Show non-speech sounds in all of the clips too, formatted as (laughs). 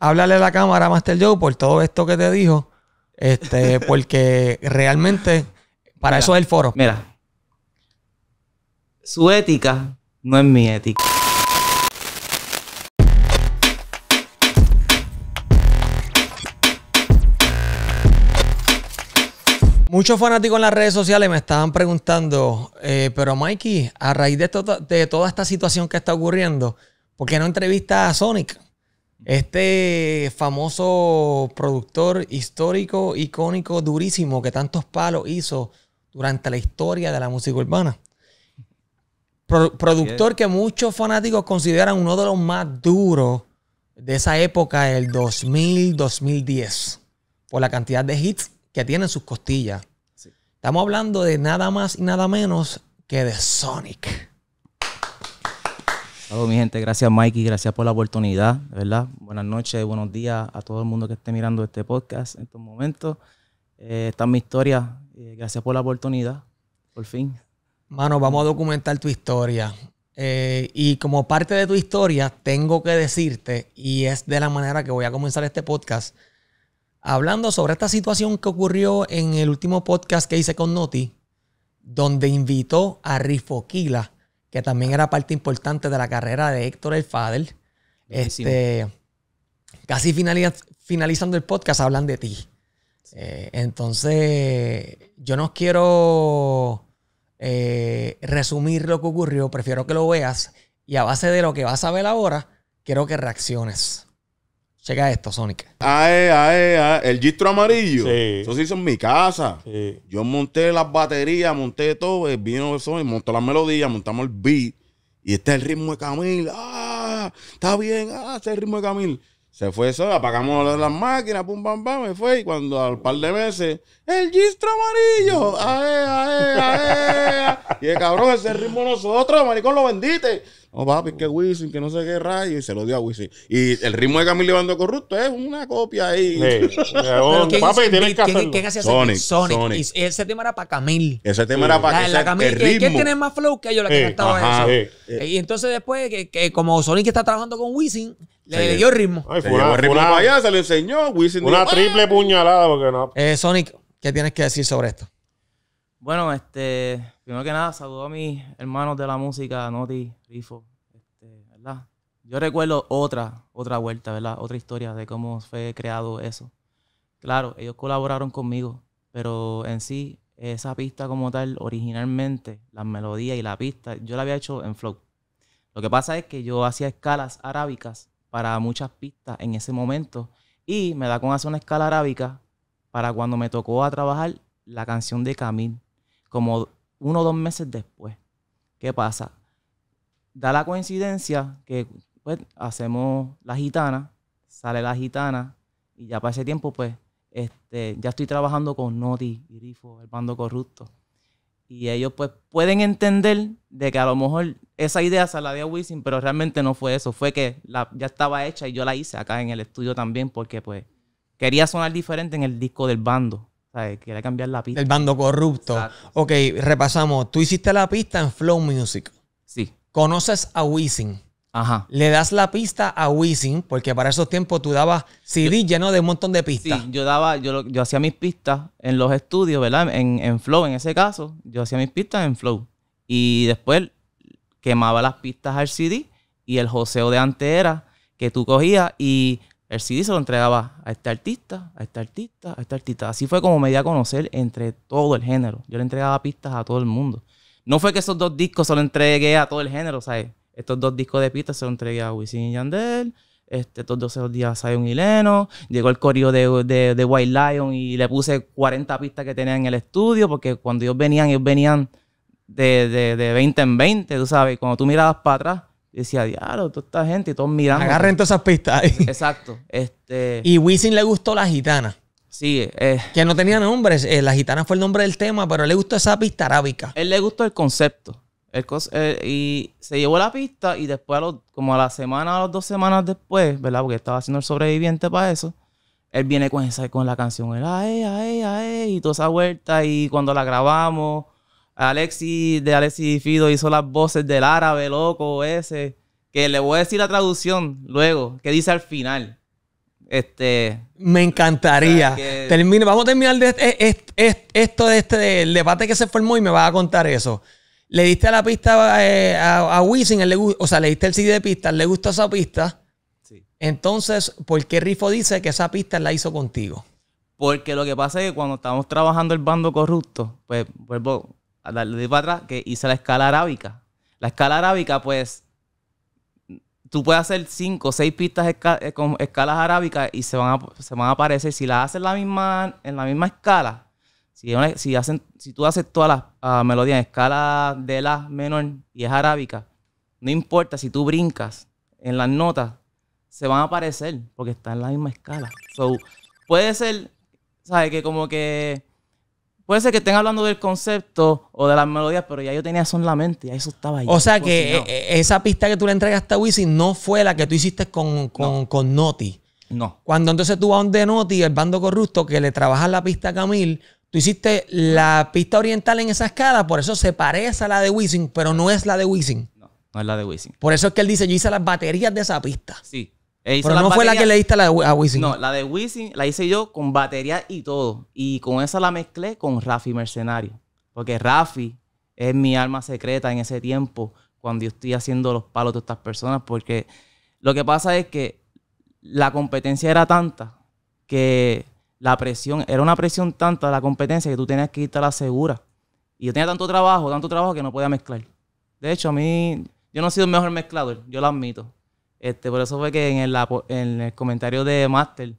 háblale a la cámara, Master Joe, por todo esto que te dijo. Este, (laughs) porque realmente para eso es el foro. Mira, su ética no es mi ética. Muchos fanáticos en las redes sociales me estaban preguntando, eh, pero Mikey, a raíz de, de toda esta situación que está ocurriendo, ¿por qué no entrevistas a Sonic? Este famoso productor histórico, icónico, durísimo, que tantos palos hizo durante la historia de la música urbana. productor que muchos fanáticos consideran uno de los más duros de esa época, el 2000-2010, por la cantidad de hits que tiene en sus costillas. Estamos hablando de nada más y nada menos que de Sonic. Saludos, mi gente. Gracias, Mikey. Gracias por la oportunidad, verdad. Buenas noches, buenos días a todo el mundo que esté mirando este podcast en estos momentos. Eh, esta es mi historia. Eh, gracias por la oportunidad, por fin. Mano, vamos a documentar tu historia. Eh, y como parte de tu historia, tengo que decirte, y es de la manera que voy a comenzar este podcast, hablando sobre esta situación que ocurrió en el último podcast que hice con Noti, donde invitó a Rifoquila que también era parte importante de la carrera de Héctor El Fadel Este, casi finalizando el podcast hablan de ti. Eh, entonces, yo no quiero eh, resumir lo que ocurrió, prefiero que lo veas y a base de lo que vas a ver ahora, quiero que reacciones. Checa esto, Sónica. Ae, ah, eh, ae, ah, eh, ae. Ah, el gistro amarillo. Sí. Eso se hizo en mi casa. Sí. Yo monté las baterías, monté todo. Eh, vino el sonido, montó las melodías, montamos el beat. Y está el ritmo de Camil. ¡Ah! Está bien. ¡Ah! ese es el ritmo de Camil. Se fue eso, apagamos las máquinas, pum, pam, pam, me fue. Y cuando al par de meses, el gistro amarillo, ae, ae, ae. y el cabrón, ese ritmo nosotros, maricón, lo bendite. No, oh, papi, que Wisin, que no sé qué rayo, y se lo dio a Wisin. Y el ritmo de Camilo Bando Corrupto es una copia ahí. Sí. (laughs) papi, que hacía Sonic, Sonic. Y ese tema era para Camil. Ese tema era para Camille. la ¿Quién tiene más flow que yo la que cantaba eso? Eh. Y entonces después, que, como Sonic está trabajando con Wisin, le dio el ritmo. Ay, fue una, ritmo allá, se le enseñó. Wisin una ah". triple puñalada, porque no. Eh, Sonic, ¿qué tienes que decir sobre esto? Bueno, este, primero que nada, saludo a mis hermanos de la música, Noti, Rifo, este, Yo recuerdo otra, otra vuelta, ¿verdad? Otra historia de cómo fue creado eso. Claro, ellos colaboraron conmigo, pero en sí, esa pista como tal, originalmente, la melodía y la pista, yo la había hecho en flow. Lo que pasa es que yo hacía escalas arábicas para muchas pistas en ese momento y me da con hacer una escala arábica para cuando me tocó a trabajar la canción de Camille como uno o dos meses después. ¿Qué pasa? Da la coincidencia que pues hacemos la gitana, sale la gitana y ya para ese tiempo pues este, ya estoy trabajando con Noti y Rifo, el bando corrupto. Y ellos pues pueden entender de que a lo mejor esa idea se la dio a Wisin, pero realmente no fue eso, fue que la, ya estaba hecha y yo la hice acá en el estudio también porque pues quería sonar diferente en el disco del bando. Quiere cambiar la pista. El bando corrupto. Ok, repasamos. Tú hiciste la pista en Flow Music. Sí. Conoces a Wisin. Ajá. Le das la pista a Wisin, porque para esos tiempos tú dabas CD lleno de un montón de pistas. Sí, yo daba, yo, yo hacía mis pistas en los estudios, ¿verdad? En, en Flow, en ese caso, yo hacía mis pistas en Flow. Y después quemaba las pistas al CD y el joseo de antes era que tú cogías y el CD se lo entregaba a este artista, a este artista, a este artista. Así fue como me di a conocer entre todo el género. Yo le entregaba pistas a todo el mundo. No fue que esos dos discos se los entregué a todo el género, ¿sabes? Estos dos discos de pistas se los entregué a Wisin y Yandel, este, estos dos se los di a Zion y Leno. Llegó el correo de, de, White Lion y le puse 40 pistas que tenía en el estudio, porque cuando ellos venían, ellos venían de, de 20 en 20, tú sabes. Cuando tú mirabas para atrás, decía, diablo, toda esta gente y todos mirando. Agarren todas esas pistas ahí. (laughs) Exacto. Este... Y Wisin le gustó la gitana. Sí. Eh. que no tenía nombre. Eh, la gitana fue el nombre del tema, pero le gustó esa pista arábica. Él le gustó el concepto. Eh, y se llevó la pista y después, como a la semana, a las dos semanas después, ¿verdad? Porque estaba haciendo el sobreviviente para eso. Él viene con, esa, con la canción, él, ay ay y toda esa vuelta. Y cuando la grabamos Alexi de Alexi Fido hizo las voces del árabe loco ese, que le voy a decir la traducción luego, que dice al final. Este, me encantaría. vamos a terminar de esto de este el debate que se formó y me vas a contar eso. Le diste a la pista eh, a, a Wisin, le, o sea, le diste el CD de pistas, le gustó esa pista. Sí. Entonces, ¿por qué Rifo dice que esa pista la hizo contigo? Porque lo que pasa es que cuando estamos trabajando el bando corrupto, pues la de para que hice la escala arábica. La escala arábica, pues, tú puedes hacer cinco o seis pistas eh, con escalas arábicas y se van a, se aparecer. Si las haces la misma, en la misma escala, si, hacen, si tú haces todas las ah, melodías en escala de la menor y es arábica, no importa si tú brincas en las notas, se van a aparecer porque están en la misma escala. So, puede ser, ¿sabes? Que como que Puede ser que estén hablando del concepto o de las melodías, pero ya yo tenía eso en la mente, ahí eso estaba ahí. O sea que e, e, esa pista que tú le entregaste a Wisin no fue la que tú hiciste con, con, no. con Noti. No. Cuando entonces tú vas de Noti, el bando corrupto, que le trabaja la pista a Camil, tú hiciste la pista oriental en esa escala, por eso se parece a la de Wisin, pero no es la de Wisin. No, no es la de Wisin. Por eso es que él dice, yo hice las baterías de esa pista. Sí, eh, Pero no fue la que le diste a, la a Wisin. No, la de Wisin la hice yo con batería y todo. Y con esa la mezclé con Rafi Mercenario. Porque Rafi es mi alma secreta en ese tiempo, cuando yo estoy haciendo los palos de estas personas. Porque lo que pasa es que la competencia era tanta que la presión, era una presión tanta la competencia que tú tenías que irte a la segura. Y yo tenía tanto trabajo, tanto trabajo que no podía mezclar. De hecho, a mí, yo no he sido el mejor mezclador, yo lo admito. Este, por eso fue que en el, comentario de Master,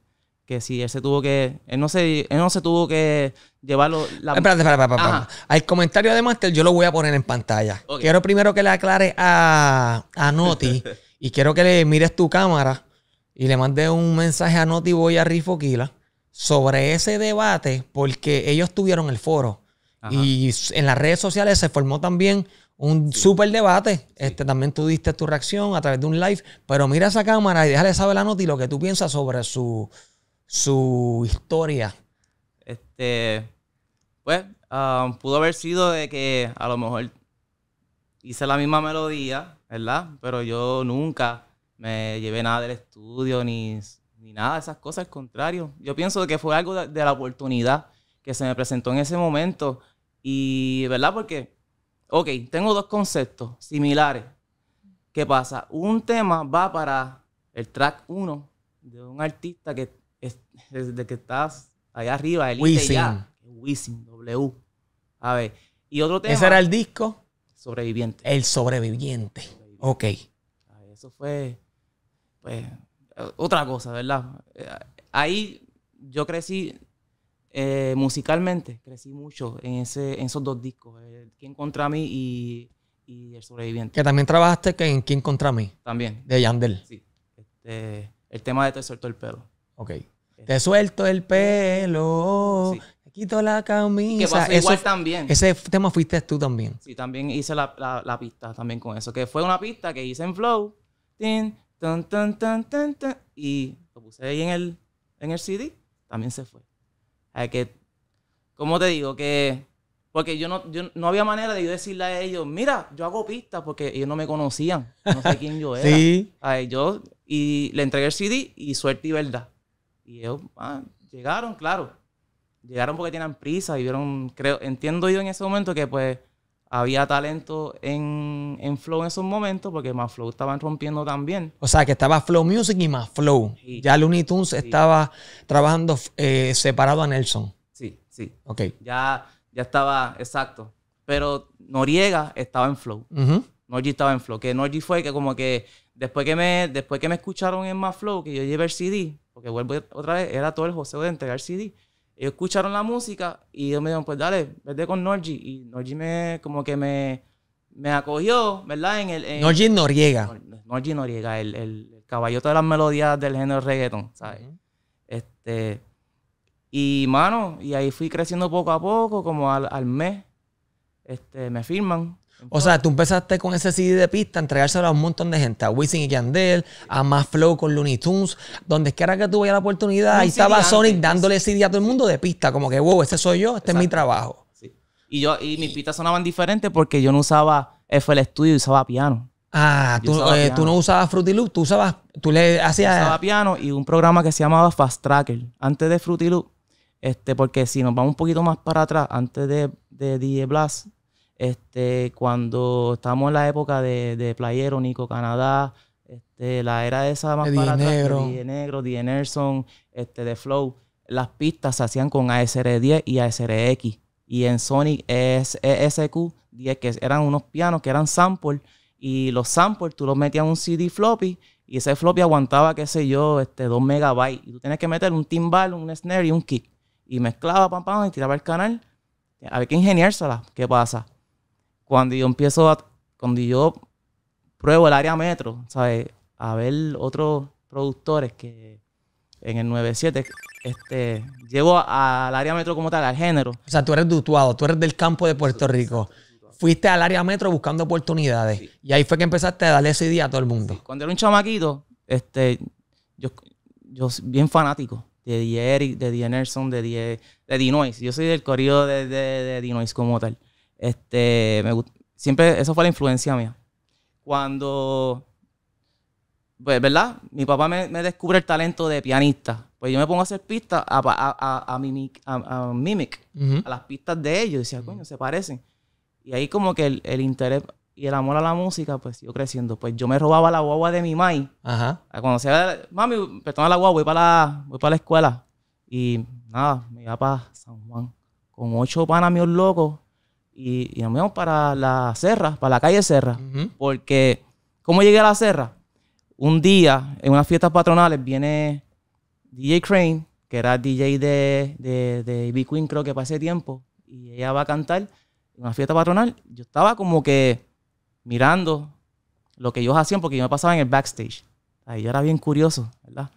que si él se tuvo que. Él no se, no se tuvo que llevarlo. La... espera, espera, espera. Al comentario de Master, yo lo voy a poner en pantalla. Quiero primero que le aclares a, a Noti (laughs) y quiero que le mires tu cámara y le mandes un mensaje a Noti Voy a Rifoquila sobre ese debate, porque ellos tuvieron el foro. Y en las redes sociales se formó también un súper debate. Este, también tú diste tu reacción a través de un live. Pero mira esa cámara y déjale saber a Noti lo que tú piensas sobre su, su historia. Este, pues, ah, pudo haber sido de que a lo mejor hice la misma melodía, ¿verdad? Pero yo nunca me llevé nada del estudio ni, nada de esas cosas. Al contrario, yo pienso que fue algo de, de la oportunidad que se me presentó en ese momento. Y, ¿verdad? Porque Ok, tengo dos conceptos similares. ¿Qué pasa? Un tema va para el track 1 de un artista que es, desde que estás allá arriba, el Wisin, W. A ver, y otro tema. ¿Ese era el disco? Sobreviviente. El sobreviviente. Ok. eso fue, pues, otra cosa, ¿verdad? Eh, ahí yo crecí eh, musicalmente crecí mucho en, ese, en esos dos discos, el Quién contra mí y, El sobreviviente. Que también trabajaste en Quién contra mí. También. De Yandel. Sí. Este, el tema de Te suelto el pelo. Ok. Este. Te suelto el pelo. quito la camisa. igual también. Ese tema fuiste tú también. Sí, también hice la, pista también con eso. Que fue una pista que hice en Flow. Tin, tan, tan, tan, y lo puse ahí en el, en el CD. También se fue. A que, ¿cómo te digo? Que, porque yo no, yo no había manera de yo decirle a ellos, mira, yo hago pistas porque ellos no me conocían, no sé quién yo (laughs) era. A ellos y le entregué el CD y suerte y verdad. Y ellos ah, llegaron, claro. Llegaron porque tenían prisa y vieron, creo, entiendo yo en ese momento que pues había talento en, en, Flow en esos momentos porque más Flow estaban rompiendo también. O sea, que estaba Flow Music y más Flow. Ya Looney Tunes estaba trabajando eh, separado a Nelson. Sí, sí. Ok. Ya, ya estaba, exacto. Pero Noriega estaba en Flow. Uh estaba en Flow. Que Noriega fue que como que después que me, después que me escucharon en más Flow, que yo llevé el CD, porque vuelvo otra vez, era todo el José de entregar CD. Ellos escucharon la música y ellos me dijeron, pues dale, vete con Norgi. Y Norgi me, como que me, me acogió, ¿verdad? En el, Noriega. Norgi Noriega, el, el de las melodías del género reggaeton, ¿sabes? Este... Y, mano, y ahí fui creciendo poco a poco, como al, mes, este, me firman. O sea, tú empezaste con ese CD de pista, entregárselo a un montón de gente, a Wisin y Yandel, a Más Flow con Looney Tunes, donde es que tuve la oportunidad, ahí estaba Sonic pues. dándole CD a todo el mundo de pista, como que, wow, ese soy yo, este es mi trabajo. Sí. Y yo, y mis pistas sonaban diferentes porque yo no usaba FL Studio, usaba piano. Ah, tú, eh, no usabas Fruity Loop, tú usabas, tú le hacías... usaba piano y un programa que se llamaba Fast Tracker, antes de Fruity Loop, este, porque si nos vamos un poquito más para atrás, antes de, de DJ Blast este, cuando estábamos en la época de, de Playero, Nico Canadá, este, la era de esa más para Negro. atrás, Negro, Nelson, este, de Flow, las pistas se hacían con ASR10 y ASRX. Y en Sonic es SQ10, que eran unos pianos que eran sample Y los samples tú los metías en un CD floppy y ese floppy aguantaba, qué sé yo, este, 2 megabytes. Y tú tenías que meter un timbal, un snare y un kick. Y mezclaba, pam, pam, y tiraba el canal. A Había que ingeniársela. ¿Qué pasa? cuando yo empiezo a, cuando yo pruebo el área metro, ¿sabes? A ver otros productores que en el 97 este, llevo al área metro como tal, al género. O sea, tú eres dutuado, tú eres del campo de Puerto Rico. Fuiste al área metro buscando oportunidades. Y ahí fue que empezaste a darle ese día a todo el mundo. Cuando era un chamaquito, este, yo, yo bien fanático de D. Eric, de D. Nelson, de D. de Dinois. Yo soy del corrido de, Dinois como tal. Este, me, siempre, eso fue la influencia mía. Cuando, pues, ¿verdad? Mi papá me, descubre el talento de pianista. Pues yo me pongo a hacer pistas a, a, a, Mimic, a, las pistas de ellos. decía, coño, se parecen. Y ahí como que el, interés y el amor a la música, pues yo creciendo. Pues yo me robaba la guagua de mi mai. Ajá. Ah, cuando se mami, perdona la guagua, voy para la, voy para la escuela. Y nada, me iba para San Juan. Con ocho panas míos locos, y, nos vamos para la Serra, para la calle Serra, porque ¿cómo llegué a la Serra? Un día, en unas fiestas patronales, viene DJ Crane, que era DJ de, de, B Queen, creo que para ese tiempo, y ella va a cantar en una fiesta patronal. Yo estaba como que mirando lo que ellos hacían, porque yo me pasaba en el backstage. Ahí yo era bien curioso, ¿verdad?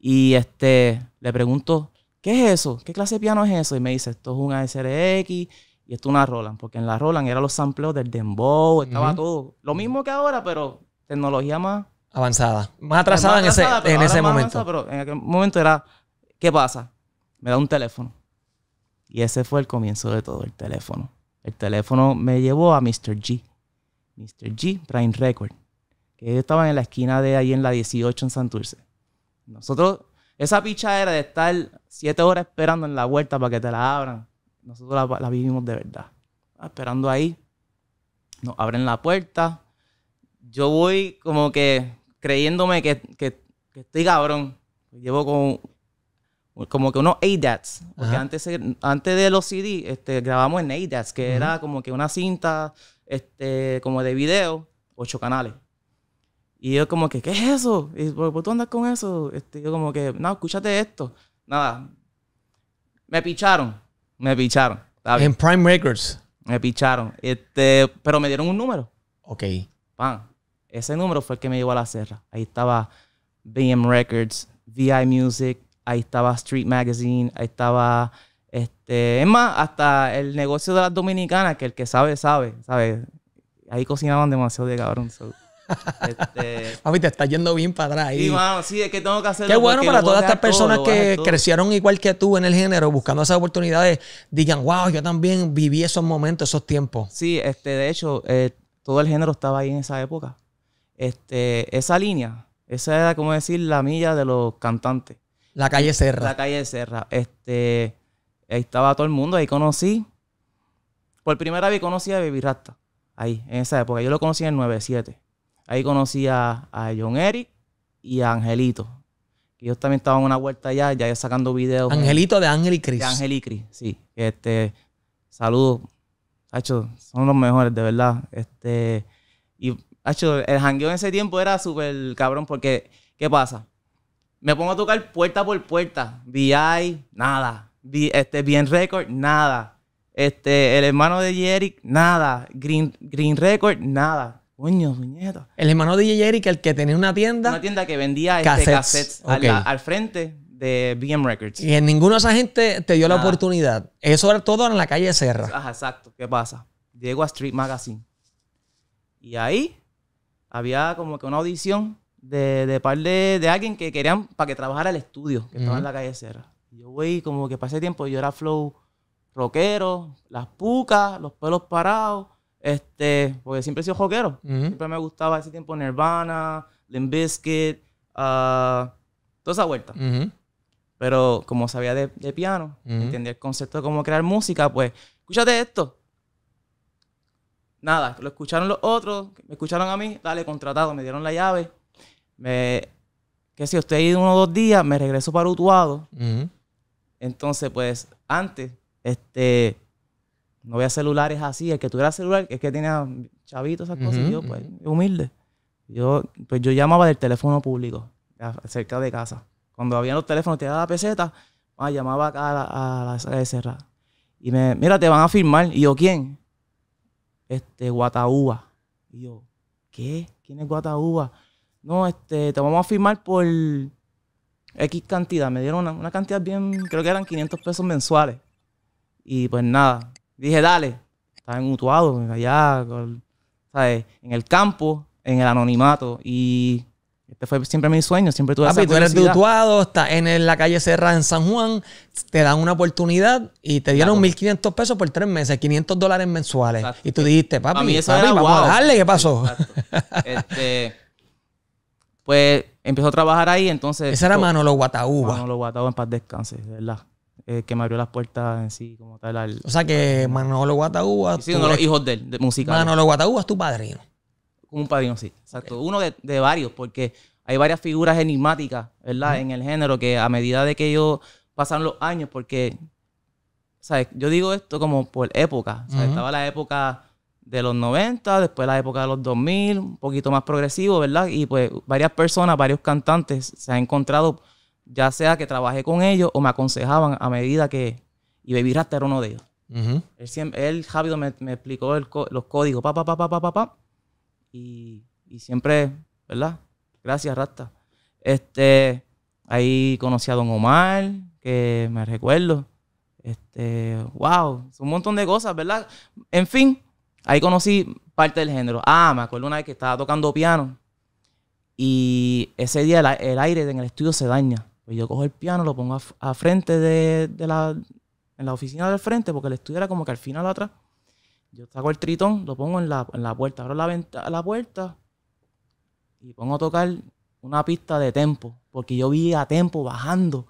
Y este, le pregunto, ¿qué es eso? ¿Qué clase de piano es eso? Y me dice, esto es un ASRX y esto una Roland, porque en la Roland eran los sampleos del dembow, estaba todo. Lo mismo que ahora, pero tecnología más... Avanzada. Más atrasada, en ese, en ese momento. pero en aquel momento era, ¿qué pasa? Me da un teléfono. Y ese fue el comienzo de todo, el teléfono. El teléfono me llevó a Mr. G. Mr. G, Prime Record. Que estaban en la esquina de ahí en la 18 en Santurce. Nosotros, esa picha era de estar siete horas esperando en la vuelta para que te la abran nosotros la, vivimos de verdad. Ah, esperando ahí, nos abren la puerta. Yo voy como que creyéndome que, estoy cabrón. Llevo como, como que unos ADATs. Porque antes, antes de los CD este, grabamos en ADATs, que era como que una cinta este, como de video, ocho canales. Y yo como que, ¿qué es eso? Y, ¿Por, qué andas con eso? Este, yo como que, no, escúchate esto. Nada. Me picharon. Me picharon. En Prime Records. Me picharon. Este, pero me dieron un número. Ok. Pan. Ese número fue el que me llevó a la serra. Ahí estaba BM Records, VI Music, ahí estaba Street Magazine, ahí estaba este, es más, hasta el negocio de las dominicanas, que el que sabe, sabe, sabe. Ahí cocinaban demasiado de cabrón. Este... Mami, (laughs) te está yendo bien para atrás. Sí, es que tengo que hacer Qué bueno para todas estas personas que crecieron igual que tú en el género, buscando esas oportunidades, digan, wow, yo también viví esos momentos, esos tiempos. Sí, este, de hecho, eh, todo el género estaba ahí en esa época. Este, esa línea, esa era, como decir, la milla de los cantantes. La calle Serra. La calle Serra. Este, ahí estaba todo el mundo, ahí conocí. Por primera vez conocí a Baby Rasta, ahí, en esa época. Yo lo conocí en el 97. Ahí conocí a, John Eric y a Angelito. ellos también estaban una vuelta allá, ya sacando videos. Angelito de Ángel y Cris. De Ángel y Cris, sí. Este, saludos. Hacho, son los mejores, de verdad. Este, y, Hacho, el jangueo en ese tiempo era súper cabrón porque, ¿qué pasa? Me pongo a tocar puerta por puerta. VI, nada. este, Bien Record, nada. Este, el hermano de Eric, nada. Green, Green Record, nada. Coño, El hermano de DJ Eric, el que tenía una tienda. Una tienda que vendía este, cassettes, al, frente de BM Records. Y en ninguna de esa gente te dio la oportunidad. Eso era todo en la calle Serra. exacto. ¿Qué pasa? Llego a Street Magazine. Y ahí había como que una audición de, de par de, alguien que querían para que trabajara el estudio que estaba en la calle Serra. Yo voy como que pasé tiempo yo era flow rockero, las pucas, los pelos parados este, porque siempre he sido joquero Siempre me gustaba ese tiempo Nirvana, Limp Bizkit, ah, toda esa vuelta. Pero como sabía de, piano, entendía el concepto de cómo crear música, pues, escúchate esto. Nada, lo escucharon los otros, me escucharon a mí, dale, contratado, me dieron la llave. Me, que si usted ido uno o dos días, me regreso para Utuado. Entonces, pues, antes, este, no había celulares así. El que tuviera celular es que tenía chavitos, esas cosas. yo, pues, humilde. Yo, pues yo llamaba del teléfono público, cerca de casa. Cuando había los teléfonos, te daba la peseta, ah, llamaba acá a la, a Y me, mira, te van a firmar. Y yo, ¿quién? Este, Guataúba. Y yo, ¿qué? ¿Quién es Guataúba? No, este, te vamos a firmar por X cantidad. Me dieron una, una cantidad bien, creo que eran 500 pesos mensuales. Y pues nada, Dije, dale, estaba en Utuado, allá, ¿sabes? En el campo, en el anonimato. Y este fue siempre mi sueño, siempre tuve Papi, tú eres de Utuado, estás en la calle Serra en San Juan, te dan una oportunidad y te dieron 1.500 pesos por tres meses, 500 dólares mensuales. Y tú dijiste, papi, a mí eso era, vamos a darle, ¿qué pasó? Este, pues empezó a trabajar ahí, entonces... Ese era Manolo Guataúba. Manolo Guataúba en paz descanse, verdad. Eh, que me abrió las puertas en sí, como tal. o sea que Manolo Guataúba. Sí, uno de los hijos de él, de Manolo Guataúba es tu padrino. Un padrino, sí. Exacto. Uno de, varios, porque hay varias figuras enigmáticas, ¿verdad? En el género que a medida de que ellos pasan los años, porque, ¿sabes? Yo digo esto como por época. Estaba la época de los 90, después la época de los 2000, un poquito más progresivo, ¿verdad? Y pues varias personas, varios cantantes se han encontrado ya sea que trabajé con ellos o me aconsejaban a medida que... Y bebí Rasta era uno de ellos. Él, siempre, él rápido me, me explicó los códigos, pa, pa, pa, pa, pa, pa, y, siempre, ¿verdad? Gracias, Rasta. Este, ahí conocí a Don Omar, que me recuerdo. Este, wow, un montón de cosas, ¿verdad? En fin, ahí conocí parte del género. Ah, me acuerdo una vez que estaba tocando piano y ese día el aire en el estudio se daña. Pues yo cojo el piano, lo pongo a, frente de, de, la, en la oficina del frente, porque el estudio era como que al final atrás. Yo saco el tritón, lo pongo en la, en la puerta, abro la, venta, la puerta y pongo a tocar una pista de tempo, porque yo vi a tempo bajando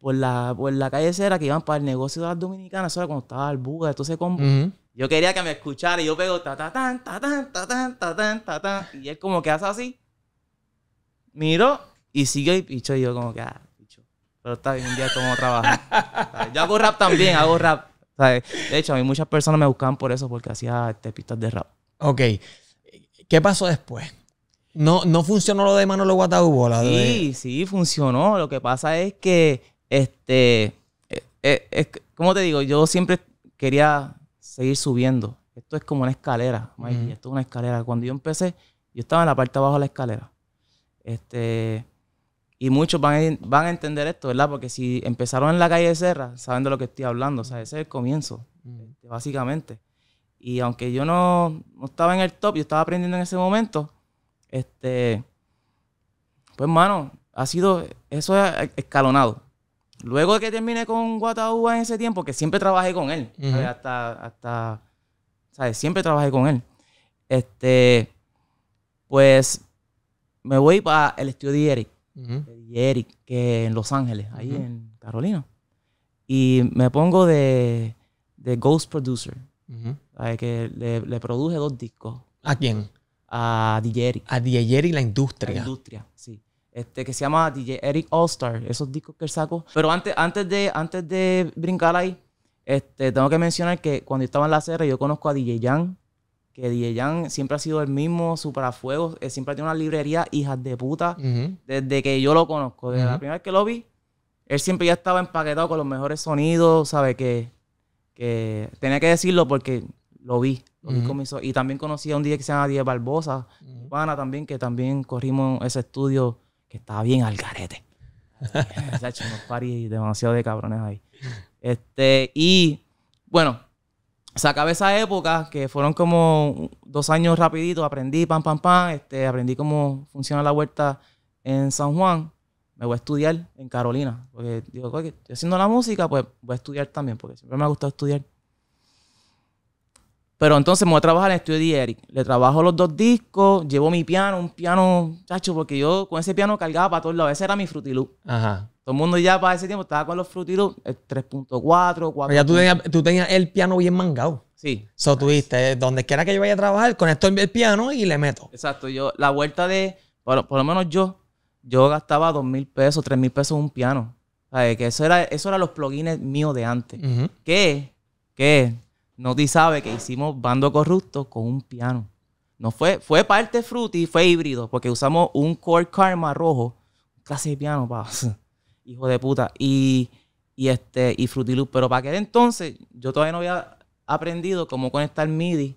por la, por la calle Cera que iban para el negocio de las dominicanas, eso cuando estaba el buga, entonces todo ese combo Yo quería que me escuchara y yo pego ta ta tan, ta tan, ta tan, ta ta Y él como que hace así. Miro y sigue y picho. Y yo como que, ah, pero está bien, un día tomo trabajo. Yo hago rap también, hago rap. De hecho, a mí muchas personas me buscaban por eso, porque hacía este, pistas de rap. Ok. ¿Qué pasó después? No, no funcionó lo de Manolo lo De... Sí, sí, funcionó. Lo que pasa es que, este, eh, eh, es, como te digo, yo siempre quería seguir subiendo. Esto es como una escalera, Mike. Esto es una escalera. Cuando yo empecé, yo estaba en la parte de abajo de la escalera. Este, y muchos van a, entender esto, ¿verdad? Porque si empezaron en la calle de Serra, saben de lo que estoy hablando. O sea, ese es el comienzo, mm. este, básicamente. Y aunque yo no, estaba en el top, yo estaba aprendiendo en ese momento, este, pues, mano, ha sido, eso es e, escalonado. Luego de que terminé con Guataúba en ese tiempo, que siempre trabajé con él, hasta, hasta, ¿sabes? Siempre trabajé con él. Este, pues, me voy para el estudio de Eric de Eric, que en Los Ángeles, ahí en Carolina. Y me pongo de, Ghost Producer, que le, le, produje dos discos. ¿A quién? A DJ Eric. A DJ Eric, la industria. La industria, sí. Este, que se llama DJ Eric All Star, esos discos que él sacó. Pero antes, antes, de, antes de brincar ahí, este, tengo que mencionar que cuando estaba en la Sierra yo conozco a DJ Jan, que Jan siempre ha sido el mismo, a fuegos, eh, siempre tiene una librería hijas de puta, desde que yo lo conozco, desde la primera vez que lo vi, él siempre ya estaba empaquetado con los mejores sonidos, sabe que, que tenía que decirlo porque lo vi, lo vi Y también conocí a un DJ que se llama Diez Barbosa, cubana también, que también corrimos ese estudio que estaba bien al garete. se (laughs) ha hecho unos demasiado de cabrones ahí. Este, y bueno, Sacaba esa época que fueron como dos años rapidito, aprendí, pam, pam, pam, este, aprendí cómo funciona la huerta en San Juan, me voy a estudiar en Carolina, porque digo, estoy haciendo la música, pues voy a estudiar también, porque siempre me ha gustado estudiar. Pero entonces me voy a trabajar en el estudio de Eric. Le trabajo los dos discos, llevo mi piano, un piano, chacho, porque yo con ese piano cargaba para todos lados. Ese era mi frutilú. Ajá. Todo el mundo ya para ese tiempo estaba con los frutitos 3.4, 4. Ya tú tenías, el piano bien mangado. Sí. So tuviste. donde quiera que yo vaya a trabajar, conecto el piano y le meto. Exacto, yo, la vuelta de, por, lo menos yo, yo gastaba dos mil pesos, tres mil pesos un piano. ¿Sabes? Que eso era, eso eran los plugins míos de antes. ¿Qué? Que, que, no te sabe que hicimos bando corrupto con un piano. No fue, fue parte frutí fue híbrido, porque usamos un Core Karma rojo, clase de piano, pa. (laughs) hijo de puta, y, y este, y Fruity Pero para aquel entonces, yo todavía no había aprendido cómo conectar MIDI,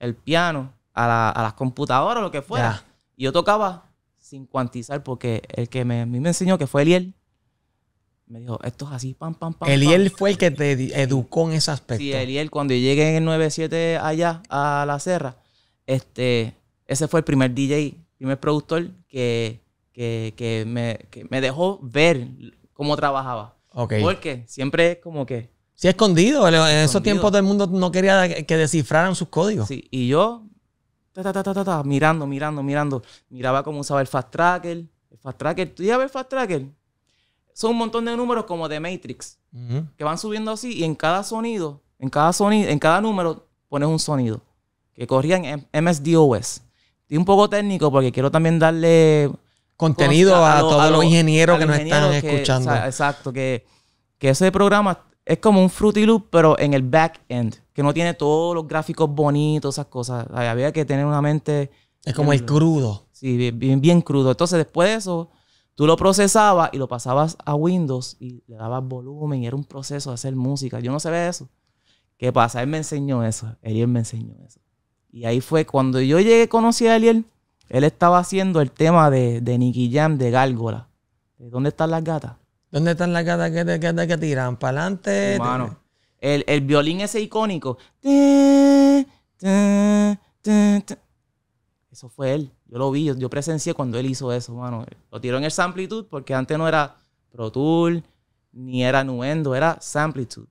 el piano, a, las computadoras lo que fuera. Y yo tocaba sin cuantizar, porque el que me, a mí me enseñó, que fue Eliel, me dijo, esto es así, pam, pam, pam. Eliel fue el que te educó en ese aspecto. Sí, Eliel, cuando yo llegué en el 97 allá a La Serra, este, ese fue el primer DJ, primer productor que, que, me, dejó ver cómo trabajaba. Porque siempre es como que... si escondido. En esos tiempos del mundo no quería que descifraran sus códigos. Sí, y yo, mirando, mirando, mirando. Miraba cómo usaba el Fast Tracker. El Fast Tracker, ¿tú ya ves Fast Tracker? Son un montón de números como de Matrix, que van subiendo así y en cada sonido, en cada sonido, en cada número pones un sonido que corrían en MSDOS. Estoy un poco técnico porque quiero también darle contenido a, todos los ingenieros que nos están escuchando. exacto, que, que ese programa es como un Fruity Loop, pero en el back end, que no tiene todos los gráficos bonitos, esas cosas. había que tener una mente. Es como el crudo. Sí, bien, bien, crudo. Entonces, después de eso, tú lo procesabas y lo pasabas a Windows y le dabas volumen y era un proceso de hacer música. Yo no sabía eso. ¿Qué pasa? Él me enseñó eso. Eliel me enseñó eso. Y ahí fue cuando yo llegué, conocí a Eliel él estaba haciendo el tema de, de Nicky Jam de Gárgola. ¿Dónde están las gatas? ¿Dónde están las gatas que, que, tiran? ¿Para adelante? el, violín ese icónico. Eso fue él. Yo lo vi, yo, presencié cuando él hizo eso, mano. Lo tiró en el Samplitude porque antes no era Pro Tool, ni era Nuendo, era Samplitude.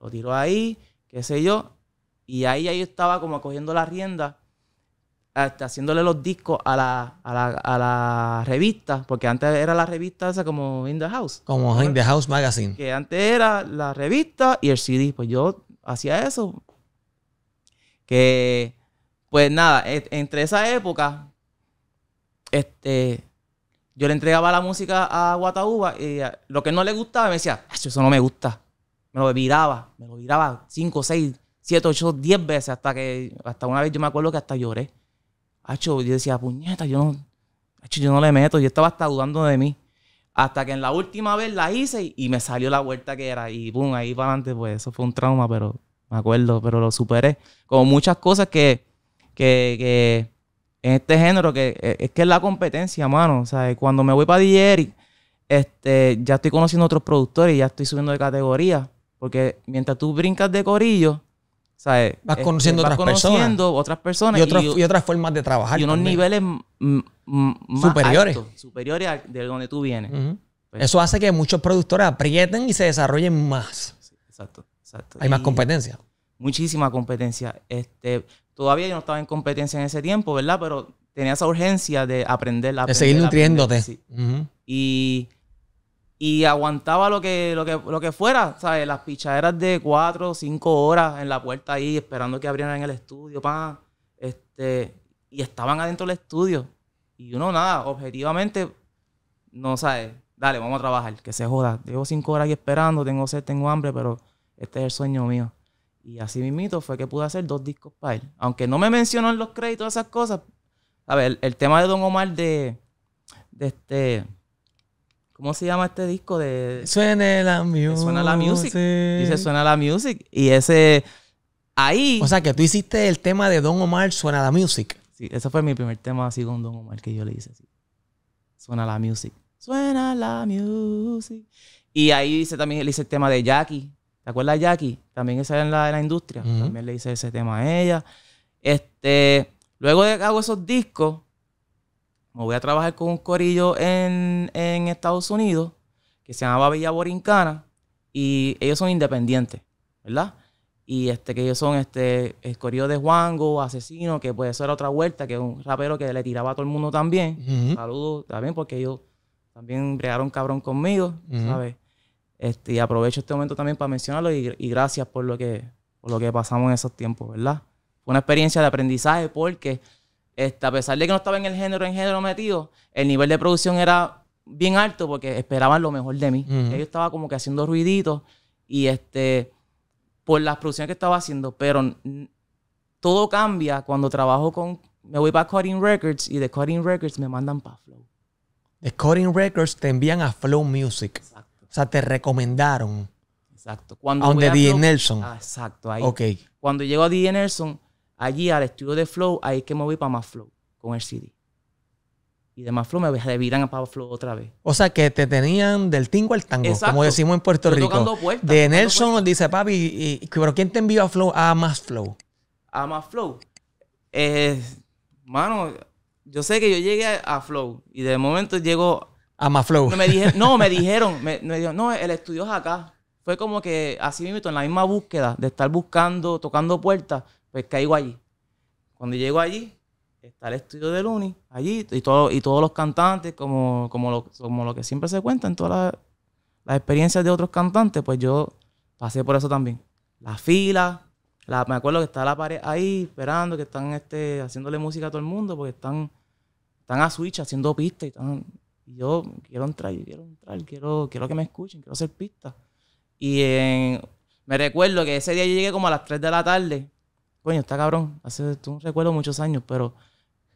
Lo tiró ahí, qué sé yo. Y ahí, ahí estaba como cogiendo la rienda este, haciéndole los discos a la, a la, a la revista, porque antes era la revista esa como In the House. Como In the House Magazine. Que antes era la revista y el CD. Pues yo hacía eso. Que, pues nada, e, entre esa época, este, yo le entregaba la música a Guatauba y eh, lo que no le gustaba me decía, eso no me gusta. Me lo viraba, me lo viraba cinco, seis siete, ocho, diez veces hasta que, hasta una vez yo me acuerdo que hasta lloré Ah, yo decía, puñeta, yo no, yo no le meto, yo estaba hasta dudando de mí. Hasta que en la última vez la hice y, me salió la vuelta que era. Y pum, ahí para adelante, pues eso fue un trauma, pero me acuerdo, pero lo superé. Como muchas cosas que, en este género, que e, es que es la competencia, mano. O sea, cuando me voy para DJ este, ya estoy conociendo otros productores y ya estoy subiendo de categoría. Porque mientras tú brincas de corillo, Vas conociendo, otras, personas. otras personas. Y, otras formas de trabajar. Y unos niveles más superiores. superiores de donde tú vienes. Pues Eso hace que muchos productores aprieten y se desarrollen más. exacto, Hay más competencia. Muchísima competencia. Este, todavía yo no estaba en competencia en ese tiempo, ¿verdad? Pero tenía esa urgencia de aprender. de seguir nutriéndote. Y y aguantaba lo que, lo lo que fuera, ¿sabes? Las pichaderas de cuatro, o cinco horas en la puerta ahí, esperando que abrieran el estudio, pa. Este, y estaban adentro del estudio. Y uno, nada, objetivamente, no sabes, dale, vamos a trabajar, que se joda. Llevo cinco horas ahí esperando, tengo sed, tengo hambre, pero este es el sueño mío. Y así mismito fue que pude hacer dos discos para él. Aunque no me mencionó en los créditos esas cosas. A ver, el, tema de Don Omar de, de este ¿Cómo se llama este disco de...? Suena la music. Suena la music. Dice Suena la music. Y ese... Ahí... O sea, que tú hiciste el tema de Don Omar, Suena la music. Sí, ese fue mi primer tema así con Don Omar que yo le hice así. Suena la music. Suena la music. Y ahí hice también le hice el tema de Jackie. ¿Te acuerdas de Jackie? También esa en la, en la industria. También le hice ese tema a ella. Este... Luego de que hago esos discos, me voy a trabajar con un corillo en, en Estados Unidos que se llama Villa Borincana y ellos son independientes, ¿verdad? Y este, que ellos son este, el corillo de Juango, Asesino, que puede ser otra vuelta, que es un rapero que le tiraba a todo el mundo también. Saludos también porque ellos también bregaron cabrón conmigo, ¿sabes? Este, y aprovecho este momento también para mencionarlo y, gracias por lo, que, por lo que pasamos en esos tiempos, ¿verdad? Fue una experiencia de aprendizaje porque este, a pesar de que no estaba en el género, en género metido, el nivel de producción era bien alto porque esperaban lo mejor de mí. Yo estaba como que haciendo ruiditos y este, por las producciones que estaba haciendo, pero todo cambia cuando trabajo con, me voy para Cutting Records y de Cutting Records me mandan para Flow. De Cutting Records te envían a Flow Music. Exacto. O sea, te recomendaron. Exacto. Cuando a donde D. Nelson. Ah, exacto, ahí. Ok. Cuando llego a D. Nelson, allí al estudio de Flow, ahí es que me voy para más Flow con el CD. Y de más Flow me reviran a para Flow otra vez. O sea, que te tenían del tingo al tango, como decimos en Puerto Rico. Puertas, de Nelson nos dice, papi, ¿pero quién te envió a Flow? A más Flow. A más Flow. Eh, mano, yo sé que yo llegué a, Flow y de momento llego. A Más Flow? me, no, me (laughs) dijeron, me, dijeron, no, el estudio es acá. Fue como que así mismo, en la misma búsqueda de estar buscando, tocando puertas, pues caigo allí. Cuando llego allí, está el estudio de Luni, allí, y, todo, y todos los cantantes, como, como, lo, que siempre se cuenta en todas las, experiencias de otros cantantes, pues yo pasé por eso también. La fila, me acuerdo que está la pared ahí esperando, que están este, haciéndole música a todo el mundo, porque están, están a switch haciendo pistas y yo quiero entrar, quiero entrar, quiero, quiero que me escuchen, quiero hacer pista. Y me recuerdo que ese día yo llegué como a las 3 de la tarde coño, está cabrón. Hace, un recuerdo muchos años, pero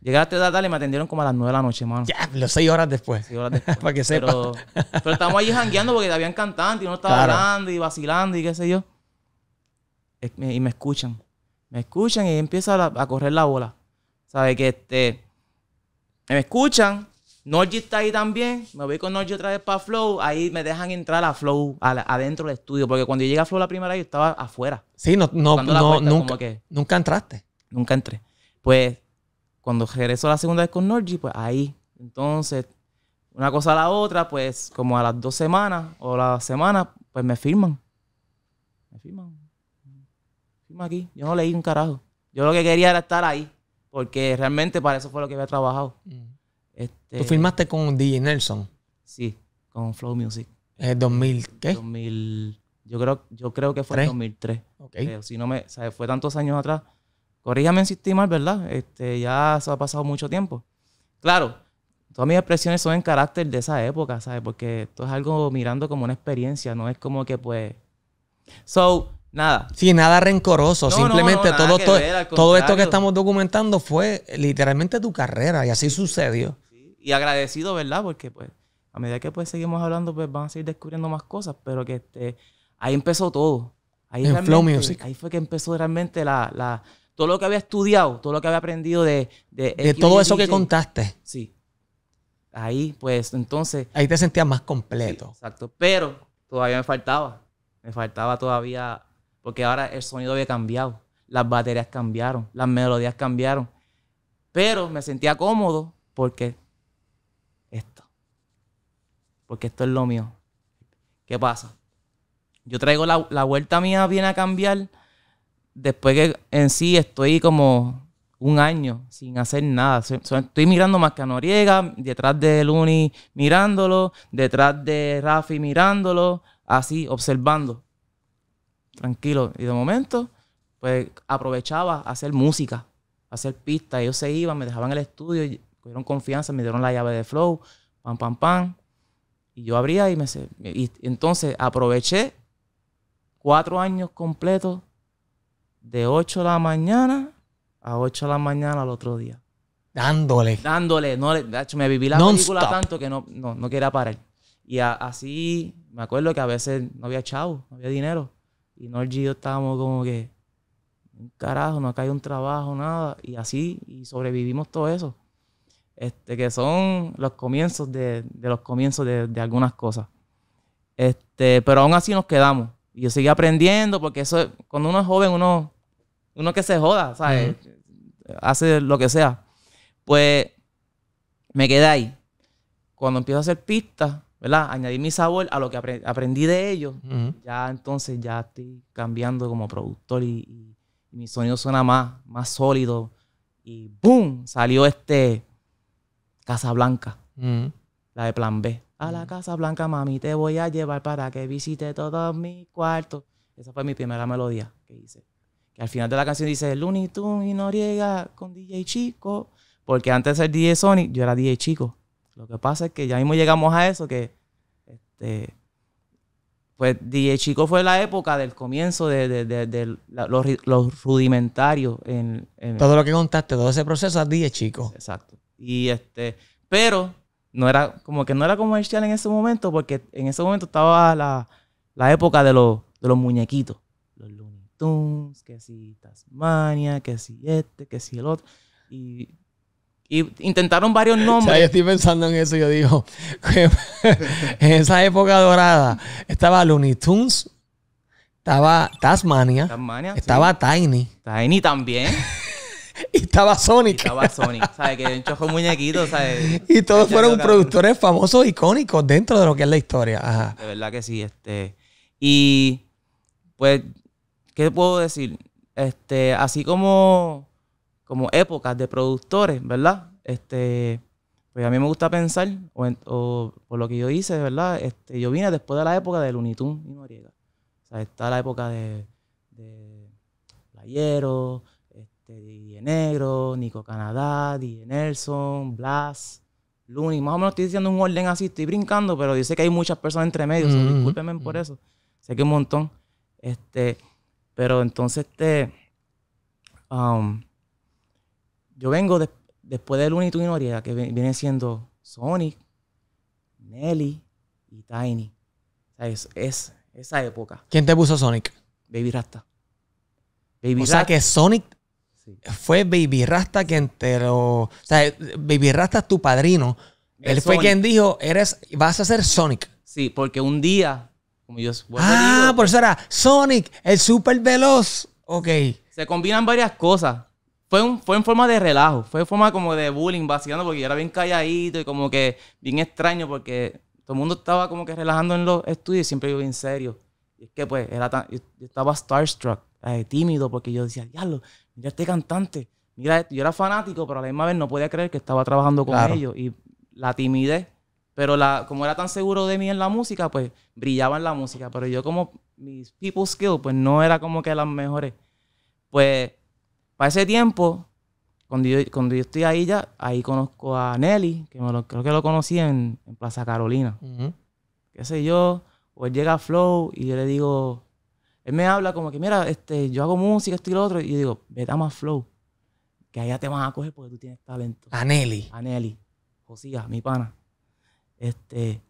llegaste a la y me atendieron como a las 9 de la noche, mano. Ya, los 6 horas después. horas después. (laughs) Para que sepa. Pero, pero estamos ahí jangueando porque habían cantantes y uno estaba hablando y vacilando y qué sé yo. Y me escuchan. Me escuchan y empieza a, correr la bola. ¿Sabe que este me escuchan Norgy está ahí también. Me voy con Norgy otra vez para Flow. Ahí me dejan entrar a Flow, adentro del estudio. Porque cuando yo llegué a Flow la primera vez, yo estaba afuera. Sí, no, no, nunca, nunca entraste. Nunca entré. Pues cuando regreso la segunda vez con Norgy, pues ahí. Entonces, una cosa a la otra, pues como a las dos semanas o la semana, pues me firman. Me firman. firman aquí. Yo no leí un carajo. Yo lo que quería era estar ahí. Porque realmente para eso fue lo que había trabajado. Mm. Este, ¿Tú filmaste con DJ Nelson? Sí, con Flow Music. es eh, 2000 qué? yo, creo, yo creo que fue en 2003. Okay. si no me, sabes, fue tantos años atrás. Corrígame si estoy mal, ¿verdad? Este, ya se ha pasado mucho tiempo. Claro, todas mis expresiones son en carácter de esa época, ¿sabes? Porque esto es algo mirando como una experiencia, no es como que pues... So, nada. Sí, nada rencoroso. Simplemente todo esto que estamos documentando fue literalmente tu carrera y así sucedió y agradecido, ¿verdad? Porque pues a medida que pues seguimos hablando, pues van a seguir descubriendo más cosas, pero que este, ahí empezó todo. Ahí, en ahí fue que empezó realmente la, todo lo que había estudiado, todo lo que había aprendido de... De, todo eso que contaste. Sí. Ahí pues entonces... Ahí te sentías más completo. exacto, pero todavía me faltaba. Me faltaba todavía, porque ahora el sonido había cambiado, las baterías cambiaron, las melodías cambiaron, pero me sentía cómodo porque porque esto es lo mío. ¿Qué pasa? Yo traigo la, vuelta mía, viene a cambiar después que en sí estoy como un año sin hacer nada. Estoy mirando más que a Noriega, detrás de Luni mirándolo, detrás de Rafi mirándolo, así, observando. Tranquilo. Y de momento, pues aprovechaba hacer música, hacer pistas. Ellos se iban, me dejaban el estudio, cogieron confianza, me dieron la llave de flow, pam, pam, pam. Y yo abría y me... entonces aproveché cuatro años completos de 8 de la mañana a 8 de la mañana al otro día. Dándole. Dándole. No, de hecho, me viví la película tanto que no, no, no, quería parar. Y así, me acuerdo que a veces no había chavo, no había dinero. Y no y yo estábamos como que, un carajo, no acá hay un trabajo, nada. Y así, y sobrevivimos todo eso. Este, que son los comienzos de, los comienzos de, algunas cosas. Este, pero aún así nos quedamos. Y yo seguí aprendiendo porque eso, cuando uno es joven, uno, uno que se joda, ¿sabes? Hace lo que sea. Pues me quedé ahí. Cuando empiezo a hacer pistas, ¿verdad? Añadí mi sabor a lo que aprendí de ellos. Ya entonces ya estoy cambiando como productor y, mi sonido suena más, más sólido. Y ¡boom! Salió este Casa Blanca, mm. la de Plan B. A la mm. Casa Blanca, mami, te voy a llevar para que visite todos mis cuartos. Esa fue mi primera melodía que hice. Que al final de la canción dice Looney Tunes y Noriega con DJ Chico. Porque antes de ser DJ Sonic, yo era DJ Chico. Lo que pasa es que ya mismo llegamos a eso que... Este, pues DJ Chico fue la época del comienzo de, de, de, los, rudimentarios. En, todo lo que contaste, todo ese proceso a DJ Chico. Exacto. Y este, pero no era como que no era comercial en ese momento, porque en ese momento estaba la, época de los, muñequitos. Los Looney Tunes, que si Tasmania, que si este, que si el otro. Y intentaron varios nombres. O yo estoy pensando en eso. Yo digo, (laughs) en esa época dorada estaba Looney Tunes, estaba Tasmania, estaba Tiny. Tiny también. Y estaba Sonic. Y estaba Sonic, ¿sabes? Que un chojo muñequito, ¿sabes? (laughs) Y todos fueron productores famosos, icónicos dentro de lo que es la historia. Ajá. De verdad que sí. Este, y pues, ¿qué puedo decir? Este, así como, como épocas de productores, ¿verdad? Este, pues a mí me gusta pensar, o, por lo que yo hice, ¿verdad? Este, yo vine después de la época de Looney y Noriega. O sea, está la época de, de Playero, este, DJ Negro, Nico Canadá, DJ Nelson, Blas, Looney. Más o menos estoy diciendo un orden así, estoy brincando, pero yo sé que hay muchas personas entre medios, por eso. Sé que un montón. Este, pero entonces, este, um, yo vengo después de Looney Tunes Noriega, que viene siendo Sonic, Nelly y Tiny. es, esa época. ¿Quién te puso Sonic? Baby Rasta. o sea que Sonic fue Baby Rasta quien te lo. O sea, Baby Rasta es tu padrino. Él fue quien dijo: eres, vas a ser Sonic. Sí, porque un día, como yo. Ah, por eso era Sonic, el súper veloz. Ok. Se combinan varias cosas. Fue, un, fue en forma de relajo, fue en forma como de bullying, vacilando, porque yo era bien calladito y como que bien extraño, porque todo el mundo estaba como que relajando en los estudios y siempre yo bien serio. Y es que pues yo, estaba starstruck, eh, tímido, porque yo decía, diablo, mira este cantante. Mira, yo era fanático, pero a la misma vez no podía creer que estaba trabajando con ellos. Y la timidez. Pero la, como era tan seguro de mí en la música, pues brillaba en la música. Pero yo como mis people skills, pues no era como que las mejores. Pues para ese tiempo, cuando yo, cuando yo estoy ahí ya, ahí conozco a Nelly, que creo que lo conocí en, Plaza Carolina. Qué sé yo, o llega a Flow y yo le digo, él me habla como que, mira, este, yo hago música, esto y lo otro. Y digo, vete a más flow. Que allá te vas a coger porque tú tienes talento. Aneli. Aneli. Josía, mi pana. Este.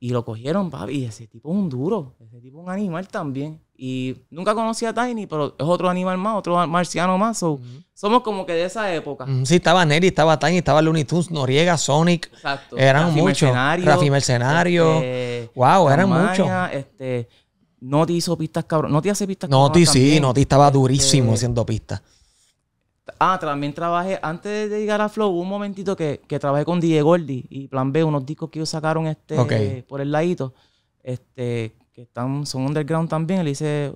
Y lo cogieron, papi. ese tipo es un duro. Ese tipo es un animal también. Y nunca conocí a Tiny, pero es otro animal más, otro marciano más. Somos como que de esa época. sí, estaba Nelly, estaba Tiny, estaba Looney Tunes, Noriega, Sonic. Exacto. Eran Rafi muchos. Mercenario, Rafi Mercenario. wow, este, eran muchos. Este, no te hizo pistas cabrón. No te hace pistas cabrón. No te sí, no estaba este, durísimo haciendo pistas. Ah, también trabajé, antes de llegar a Flow, un momentito que, trabajé con DJ Gordy y Plan B, unos discos que ellos sacaron este, por el ladito, este, que están, son underground también, le hice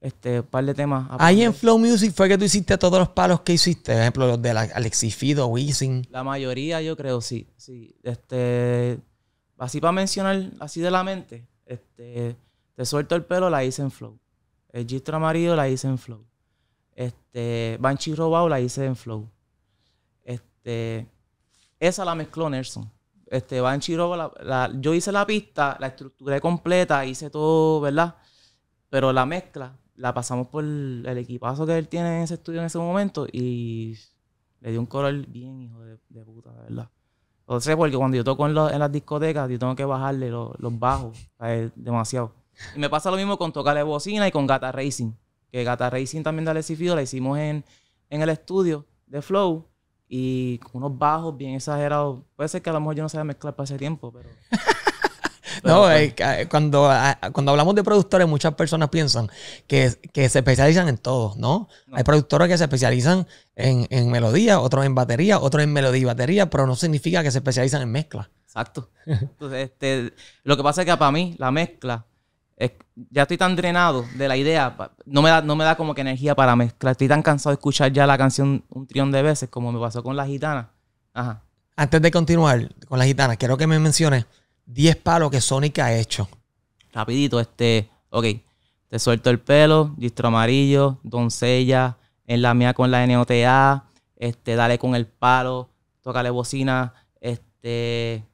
este, un par de temas. Ahí en Flow Music fue que tú hiciste todos los palos que hiciste, por ejemplo, los de la Alexis Fido, Wisin. La mayoría, yo creo, sí. sí. Este, así para mencionar, así de la mente, este, te suelto el pelo, la hice en flow. El gistro amarillo la hice en flow. Este, Banshee Robao la hice en flow. Este, esa la mezcló Nelson. Este, Banshee robado yo hice la pista, la estructuré completa, hice todo, ¿verdad? Pero la mezcla la pasamos por el equipazo que él tiene en ese estudio en ese momento y le dio un color bien, hijo de, puta, verdad. O sea, porque cuando yo toco en, las discotecas, yo tengo que bajarle los bajos, demasiado. Y me pasa lo mismo con Tocarle Bocina y con Gata Racing. Que Gata Racing también de Alexis Fido la hicimos en, en el estudio de Flow y con unos bajos bien exagerados. Puede ser que a lo mejor yo no sabía mezclar para ese tiempo, pero... (laughs) no, eh, eh, cuando, ah, cuando hablamos de productores, muchas personas piensan que, que se especializan en todo, ¿no? Hay productores que se especializan en, en melodía, otros en batería, otros en melodía y batería, pero no significa que se especializan en mezcla. Exacto. (laughs) Entonces, este, lo que pasa es que para mí la mezcla ya estoy tan drenado de la idea, no me, da, no me da como que energía para mezclar. Estoy tan cansado de escuchar ya la canción un trillón de veces como me pasó con la gitana. Ajá. Antes de continuar con la gitana, quiero que me menciones 10 palos que Sonic ha hecho. Rapidito, este, ok. Te suelto el pelo, distro amarillo, doncella, en la mía con la NOTA, este, dale con el palo, tócale bocina, este.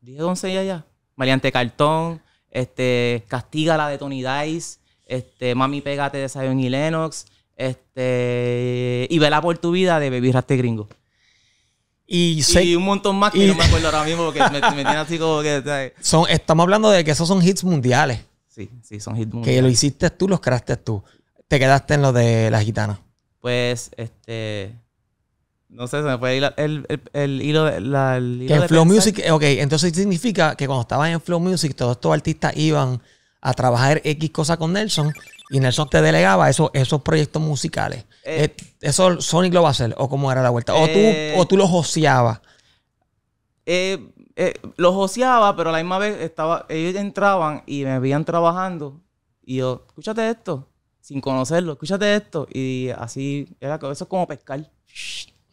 Dije doncella ya. variante cartón este, Castiga la de Tony Dice, este, Mami Pégate de Zion y Lennox, este, y Vela por tu vida de Baby Raste Gringo. Y, un montón más que no me acuerdo ahora mismo porque me, tiene así como que... Son, estamos hablando de que esos son hits mundiales. Sí, sí, son hits mundiales. Que lo hiciste tú, los creaste tú. Te quedaste en lo de la gitana Pues, este... No sé, se me fue el, el, el, hilo de la. El en Flow Music, ok, entonces significa que cuando estabas en Flow Music, todos estos artistas iban a trabajar X cosa con Nelson y Nelson te delegaba esos, esos proyectos musicales. Eh. Eh, ¿Eso Sonic lo va a hacer? ¿O cómo era la vuelta? ¿O, tú, eh. o tú los joseabas? Eh, los joseaba, pero a la misma vez estaba, ellos entraban y me veían trabajando y yo, escúchate esto, sin conocerlo, escúchate esto. Y así, era, eso es como pescar.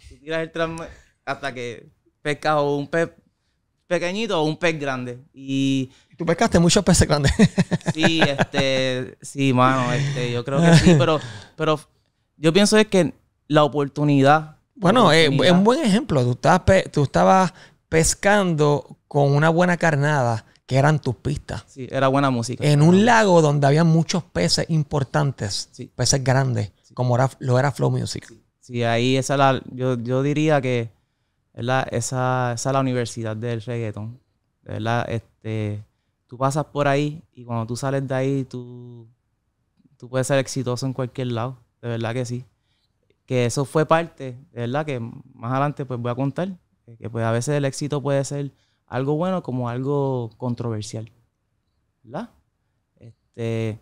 Tú tiras el tramo hasta que pescas un pez pequeñito o un pez grande. Y tú pescaste muchos peces grandes. (laughs) sí, este, sí, mano, este, yo creo que sí, pero, pero yo pienso es que la oportunidad. Bueno, eh, es un buen ejemplo. Tú estabas, tú estabas pescando con una buena carnada que eran tus pistas. Sí, era buena música. En un lago donde había muchos peces importantes, peces grandes, como lo era Flow Music. Sí. Sí, ahí esa yo, diría que Esa, es la universidad del reggaeton. ¿verdad? Este, tú pasas por ahí y cuando tú sales de ahí, tú, tú puedes ser exitoso en cualquier lado. De verdad que sí. Que eso fue parte, verdad, que más adelante pues voy a contar. Eh, que pues a veces el éxito puede ser algo bueno como algo controversial. ¿Verdad? Este,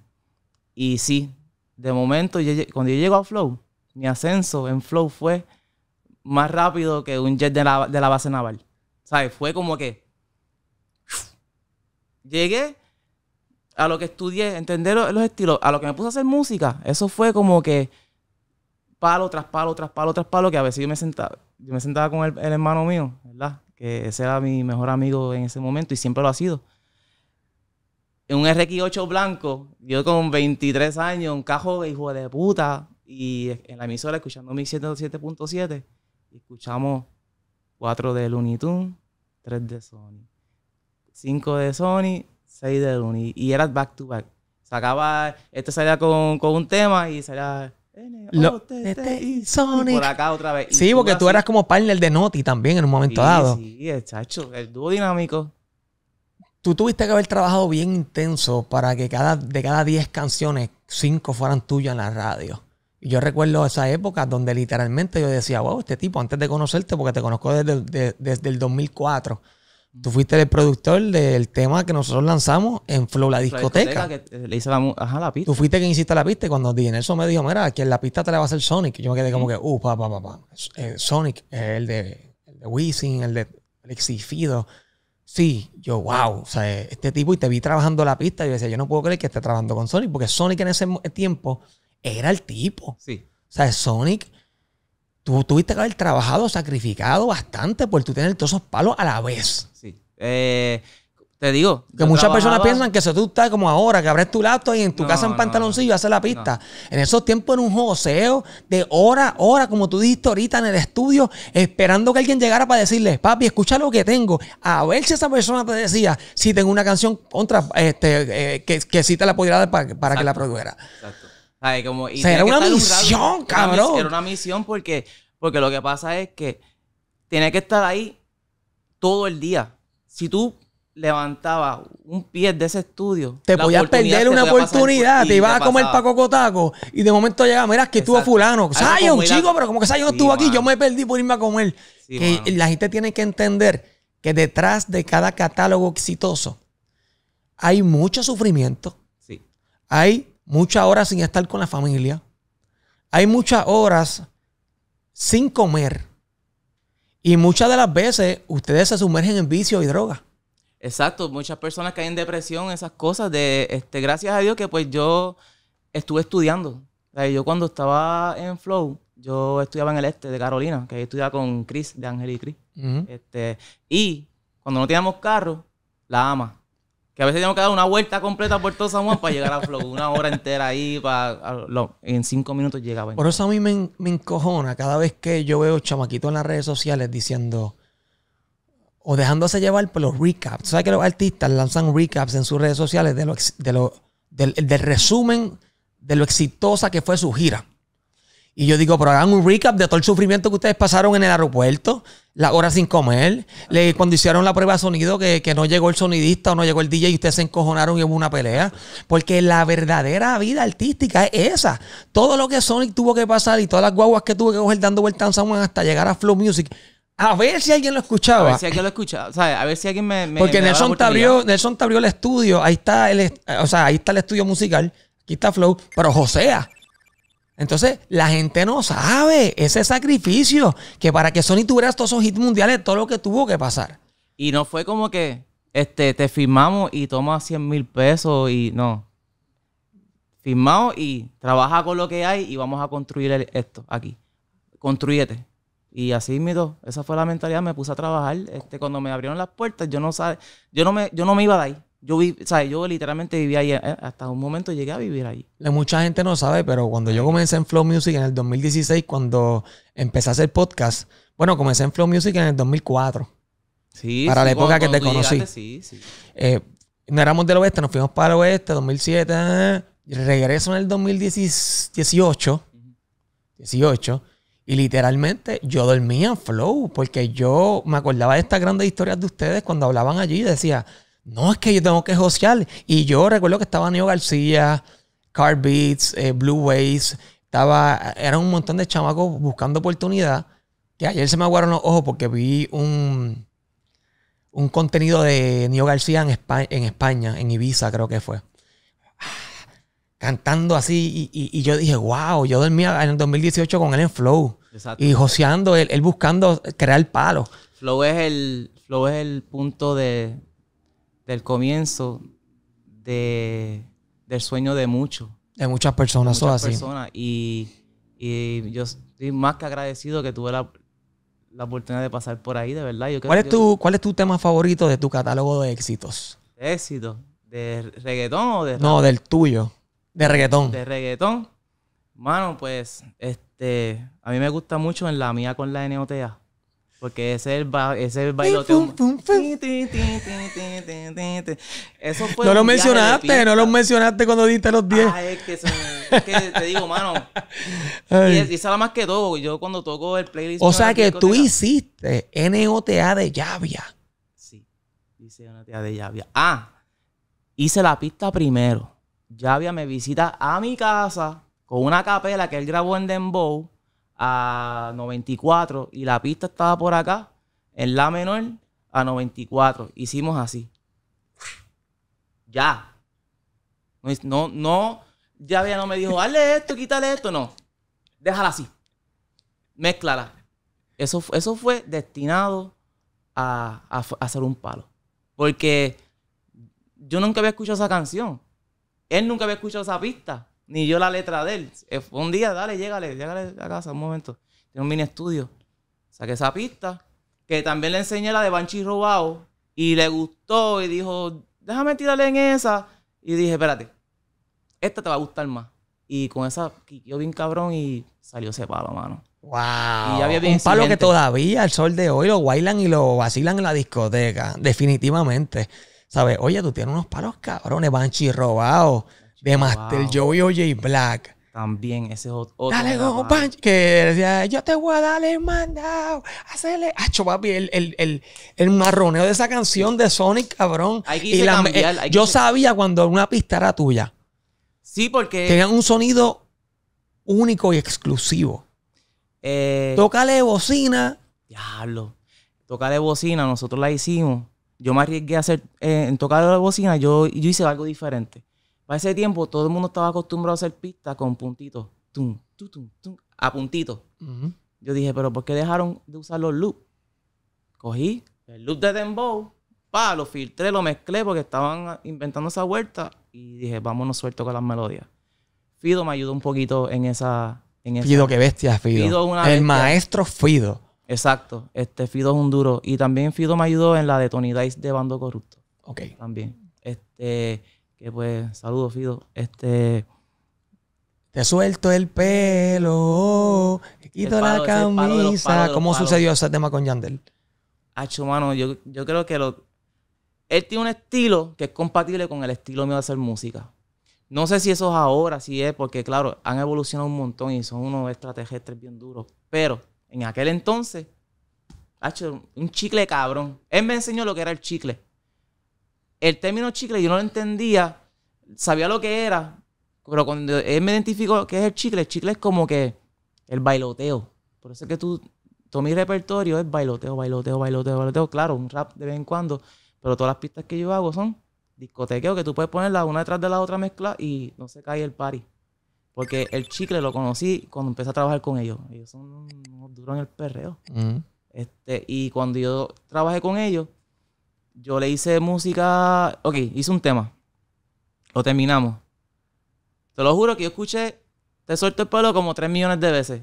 y sí, de momento, cuando yo llego a Flow, mi ascenso en Flow fue más rápido que un jet de la, base naval. ¿Sabes? Fue como que. Llegué a lo que estudié, entender los estilos, a lo que me puse a hacer música. Eso fue como que palo tras palo, tras palo, tras palo, que a veces yo me sentaba, yo me sentaba con el, el hermano mío, ¿verdad? Que ese era mi mejor amigo en ese momento y siempre lo ha sido en un RX8 blanco, yo con 23 años, un cajo de hijo de puta, y en la emisora escuchando Mix escuchamos 4 de Looney Tunes, 3 de Sony, 5 de Sony, 6 de Looney. Y era back to back. Sacaba, este salía con, un tema y salía lo, oh, este y Sony. Por acá otra vez. sí, porque tú eras como partner de Noti también en un momento dado. Sí, el chacho, el dúo dinámico. Tú tuviste que haber trabajado bien intenso para que cada, de cada 10 canciones, 5 fueran tuyas en la radio. Yo recuerdo esa época donde literalmente yo decía, wow, este tipo, antes de conocerte, porque te conozco desde, desde el 2004, tú fuiste el productor del tema que nosotros lanzamos en Flow, la discoteca. que le hice la, la pista. Tú fuiste quien hiciste la pista y cuando en eso me dijo, mira, aquí en la pista te la va a hacer Sonic. yo me quedé como que, uh, pa, pa, pa, pa. Eh, Sonic, el de, el el de Alexis Sí, yo, wow, o sea, este tipo, y te vi trabajando la pista, y yo decía, yo no puedo creer que esté trabajando con Sonic, porque Sonic en ese tiempo era el tipo. Sí. O sea, Sonic, tú tuviste que haber trabajado, sacrificado bastante por tú tener todos esos palos a la vez. Sí. Eh, te digo. Que muchas personas piensan que eso tú estás como ahora, que abres tu laptop y en tu casa en pantaloncillo haces la pista. En esos tiempos en un joseo de hora, hora, como tú dijiste ahorita en el estudio, esperando que alguien llegara para decirle, papi, escucha lo que tengo. A ver si esa persona te decía si tengo una canción contra, este, eh, que, que sí te la pudiera dar para, para que la produjera. Exacto era una misión, cabrón. Era, una misión porque, porque lo que pasa es que tienes que estar ahí todo el día. Si tú levantabas un pie de ese estudio, te podías perder una oportunidad. te ibas a comer pa' paco y de momento llega mira, que estuvo fulano. Sayo, un chico, pero como que Sayo no estuvo aquí, yo me perdí por irme a comer. la gente tiene que entender que detrás de cada catálogo exitoso hay mucho sufrimiento. Sí. Hay muchas horas sin estar con la familia. Hay muchas horas sin comer. Y muchas de las veces ustedes se sumergen en vicio y droga. Exacto, muchas personas que hay en depresión, esas cosas de, este, gracias a Dios que pues yo estuve estudiando. yo cuando estaba en Flow, yo estudiaba en el este de Carolina, que ahí estudiaba con Chris, de Ángel y Chris. Este, y cuando no teníamos carro, la ama. Que a veces tenemos que dar una vuelta completa por todo San Juan para llegar a Flow. Una hora entera ahí, para, en cinco minutos llegaba. Por eso a mí me, me encojona cada vez que yo veo chamaquitos en las redes sociales diciendo o dejándose llevar por los recaps. ¿Sabes que los artistas lanzan recaps en sus redes sociales de de lo, del resumen de lo exitosa que fue su gira? Y yo digo, pero hagan un recap de todo el sufrimiento que ustedes pasaron en el aeropuerto, la hora sin comer, le, cuando hicieron la prueba de sonido que, no llegó el sonidista o no llegó el DJ y ustedes se encojonaron y hubo una pelea. Porque la verdadera vida artística es esa. Todo lo que Sonic tuvo que pasar y todas las guaguas que tuvo que coger dando vuelta en San hasta llegar a Flow Music. A ver si alguien lo escuchaba. A ver si alguien lo escuchaba. a ver si alguien me. porque Nelson, te abrió, Nelson abrió el estudio. Ahí está el, o sea, ahí está el estudio musical. Aquí está Flow. Pero Josea entonces, la gente no sabe ese sacrificio que para que Sony tuviera estos esos hits mundiales, todo lo que tuvo que pasar. Y no fue como que este, te firmamos y toma 100 mil pesos y no. Firmamos y trabaja con lo que hay y vamos a construir esto aquí. Construyete. Y así mismo, esa fue la mentalidad, me puse a trabajar. Este, cuando me abrieron las puertas, yo no, sabe, yo no, me, yo no me iba de ahí. Yo, vi, yo literalmente vivía ahí. Eh, hasta un momento llegué a vivir ahí. Mucha gente no sabe, pero cuando yo comencé en Flow Music en el 2016, cuando empecé a hacer podcast, bueno, comencé en Flow Music en el 2004. Sí. Para la época que te conocí. sí, sí. Eh, no éramos del oeste, nos fuimos para el oeste, 2007. Ah, regreso en el 2018. 18. Y literalmente yo dormía en flow, porque yo me acordaba de estas grandes historias de ustedes cuando hablaban allí. y Decía, no, es que yo tengo que jociar Y yo recuerdo que estaba Neo García, Card Beats, eh, Blue Ways. Estaba, eran un montón de chamacos buscando oportunidad. Que ayer se me aguaron los ojos porque vi un, un contenido de Nio García en España, en Ibiza creo que fue. Ah, cantando así y, yo dije, wow, yo dormía en el 2018 con él en Flow. Y joseando, él, buscando crear palo. Flow es el, flow es el punto de, del comienzo del sueño de muchos. De muchas personas, de Y, yo estoy más que agradecido que tuve la, oportunidad de pasar por ahí, de verdad. ¿Cuál, es tu, ¿Cuál es tu tema favorito de tu catálogo de éxitos? De éxito. ¿De reggaetón o de No, del tuyo. De reggaetón. De reggaetón. Mano, pues, este, a mí me gusta mucho en la mía con la NOTA. Porque ese es el, ese bailoteo. Eso no lo mencionaste, no lo mencionaste cuando diste los 10. Ay, ah, es que, es que te digo, mano. Y, esa es la más que todo. Yo cuando toco el playlist. O sea que tú hiciste NOTA de llavia. Sí, hice NOTA de llavia. Ah, hice la pista primero. Llavia me visita a mi casa con una capela que él grabó en Dembow a 94 y la pista estaba por acá, en la menor a 94. Hicimos así. Ya. No, no, ya había, no me dijo, hazle esto, quítale esto, no. Déjala así. mezclala Eso, eso fue destinado a, a hacer un palo. Porque yo nunca había escuchado esa canción. Él nunca había escuchado esa pista ni yo la letra de él. Eh, un día, dale, llégale, llégale a casa un momento. Tiene un mini estudio. Saqué esa pista, que también le enseñé la de Banchi robado y le gustó, y dijo, déjame tirarle en esa. Y dije, espérate, esta te va a gustar más. Y con esa, yo bien cabrón y salió ese palo, mano. Wow. Y había un palo que todavía al sol de hoy lo bailan y lo vacilan en la discoteca, definitivamente. ¿Sabes? Oye, tú tienes unos palos cabrones, Banshee robado de Master Joey O.J. Black. También ese es otro. Dale punch. Que decía, yo te voy a darle mandado. Hacerle. Acho, papi, el, el, marroneo de esa canción de Sonic, cabrón. yo sabía cuando una pista era tuya. Sí, porque. Tenían un sonido único y exclusivo. Eh... Tócale bocina. Diablo. Tócale bocina, nosotros la hicimos. Yo me arriesgué a hacer. Eh, en tocar la bocina, yo, yo hice algo diferente. Para ese tiempo todo el mundo estaba acostumbrado a hacer pistas con puntitos. Tum, a puntitos. Yo dije, pero ¿por qué dejaron de usar los loops? Cogí el loop de Dembow, pa, lo filtré, lo mezclé porque estaban inventando esa vuelta y dije, vámonos suelto con las melodías. Fido me ayudó un poquito en esa... En Fido, qué bestia, Fido. el maestro Fido. Exacto. Este, Fido es un duro. Y también Fido me ayudó en la de Tony Dice de Bando Corrupto. Ok. También. Este, que pues, saludos, Fido. Este. Te suelto el pelo, te quito la camisa. ¿Cómo sucedió ese tema con Yandel? Hacho, mano, yo, yo creo que lo, él tiene un estilo que es compatible con el estilo mío de hacer música. No sé si eso es ahora, si es, porque claro, han evolucionado un montón y son unos estrategistas bien duros. Pero en aquel entonces, ha un chicle cabrón. Él me enseñó lo que era el chicle el término chicle yo no lo entendía, sabía lo que era, pero cuando él me identificó que es el chicle, el chicle es como que el bailoteo. Por eso es que tú, todo mi repertorio es bailoteo, bailoteo, bailoteo, bailoteo. Claro, un rap de vez en cuando, pero todas las pistas que yo hago son discotequeo, que tú puedes ponerla una detrás de la otra mezcla y no se cae el party. Porque el chicle lo conocí cuando empecé a trabajar con ellos. Ellos son unos duros en el perreo. Mm. este, y cuando yo trabajé con ellos, yo le hice música. Ok, hice un tema. Lo terminamos. Te lo juro que yo escuché Te suelto el pelo como tres millones de veces.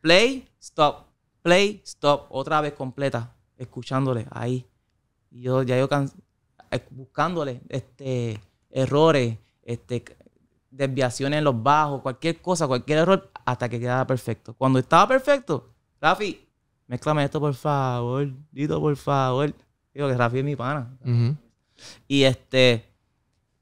Play, stop. Play, stop. Otra vez completa. Escuchándole ahí. Y yo ya yo eh, buscándole este, errores, este, desviaciones en los bajos, cualquier cosa, cualquier error, hasta que quedara perfecto. Cuando estaba perfecto, Rafi, mezclame esto por favor, Dito por favor. Digo que Rafi es mi pana. Y este.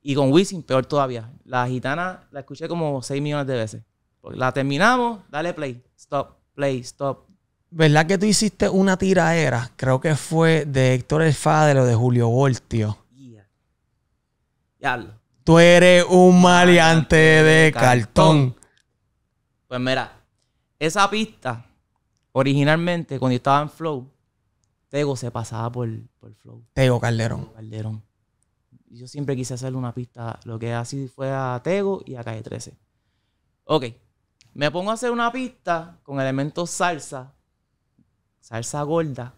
Y con Wisin, peor todavía. La gitana la escuché como 6 millones de veces. La terminamos, dale play, stop, play, stop. ¿Verdad que tú hiciste una tiraera? Creo que fue de Héctor El Fader o de Julio Voltio. ya Tú eres un maleante de cartón. cartón. Pues mira, esa pista, originalmente, cuando yo estaba en Flow, Tego se pasaba por, por Flow. Tego Calderón. Calderón. Yo siempre quise hacerle una pista. Lo que así fue a Tego y a Calle 13. Ok. Me pongo a hacer una pista con elementos salsa. Salsa gorda.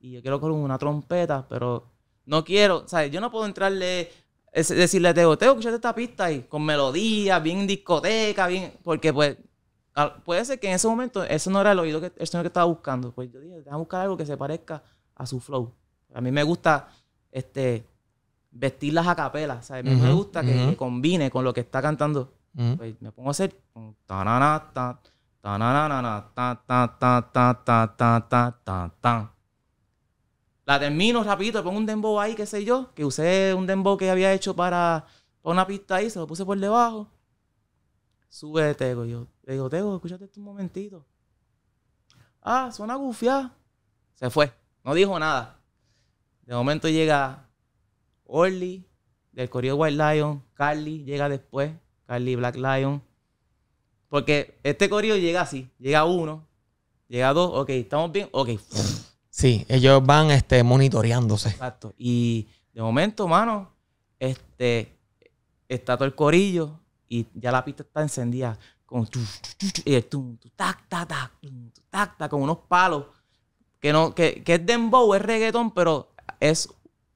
Y yo quiero con una trompeta, pero no quiero. O sea, yo no puedo entrarle. Es decirle a Tego, Tego, escuchar esta pista ahí. Con melodía, bien discoteca, bien. Porque pues puede ser que en ese momento eso no era el oído que, el señor que estaba buscando. Pues yo dije, déjame buscar algo que se parezca a su flow. A mí me gusta este, vestir a capela, ¿sabes? A mí me gusta que, combine con lo que está cantando. pues me pongo a hacer La termino rapidito, pongo un dembow ahí, qué sé yo, que usé un dembow que había hecho para una pista ahí, se lo puse por debajo sube Tego. yo le digo, Tego, escúchate un momentito. Ah, suena gufiada. Se fue. No dijo nada. De momento llega Orly del corillo White Lion. Carly llega después. Carly Black Lion. Porque este corillo llega así. Llega uno. Llega dos. Ok, estamos bien. Ok. Sí, ellos van este, monitoreándose. Exacto. Y de momento, mano, este, está todo el corillo y ya la pista está encendida con tac, con unos palos. Que, no, que, que es dembow, es reggaetón, pero es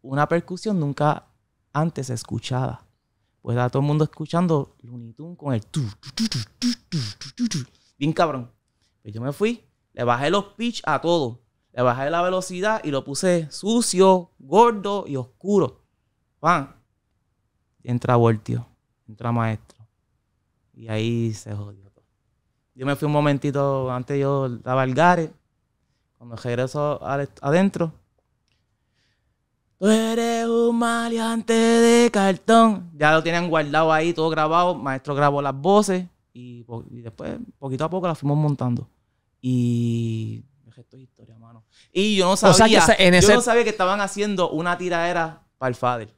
una percusión nunca antes escuchada. Pues a todo el mundo escuchando Looney con el tu, tu, tu, bien cabrón. Pues yo me fui, le bajé los pitch a todo. Le bajé la velocidad y lo puse sucio, gordo y oscuro. van Entra Voltio, entra maestro. Y ahí se jodió todo. Yo me fui un momentito, antes yo daba el gare. Cuando regreso adentro, Tú eres un maleante de cartón. Ya lo tenían guardado ahí, todo grabado. Maestro grabó las voces y, después, poquito a poco, las fuimos montando. Y. Esto es historia, mano. Y yo no sabía. Yo no sabía que estaban haciendo una tiradera para el Fader.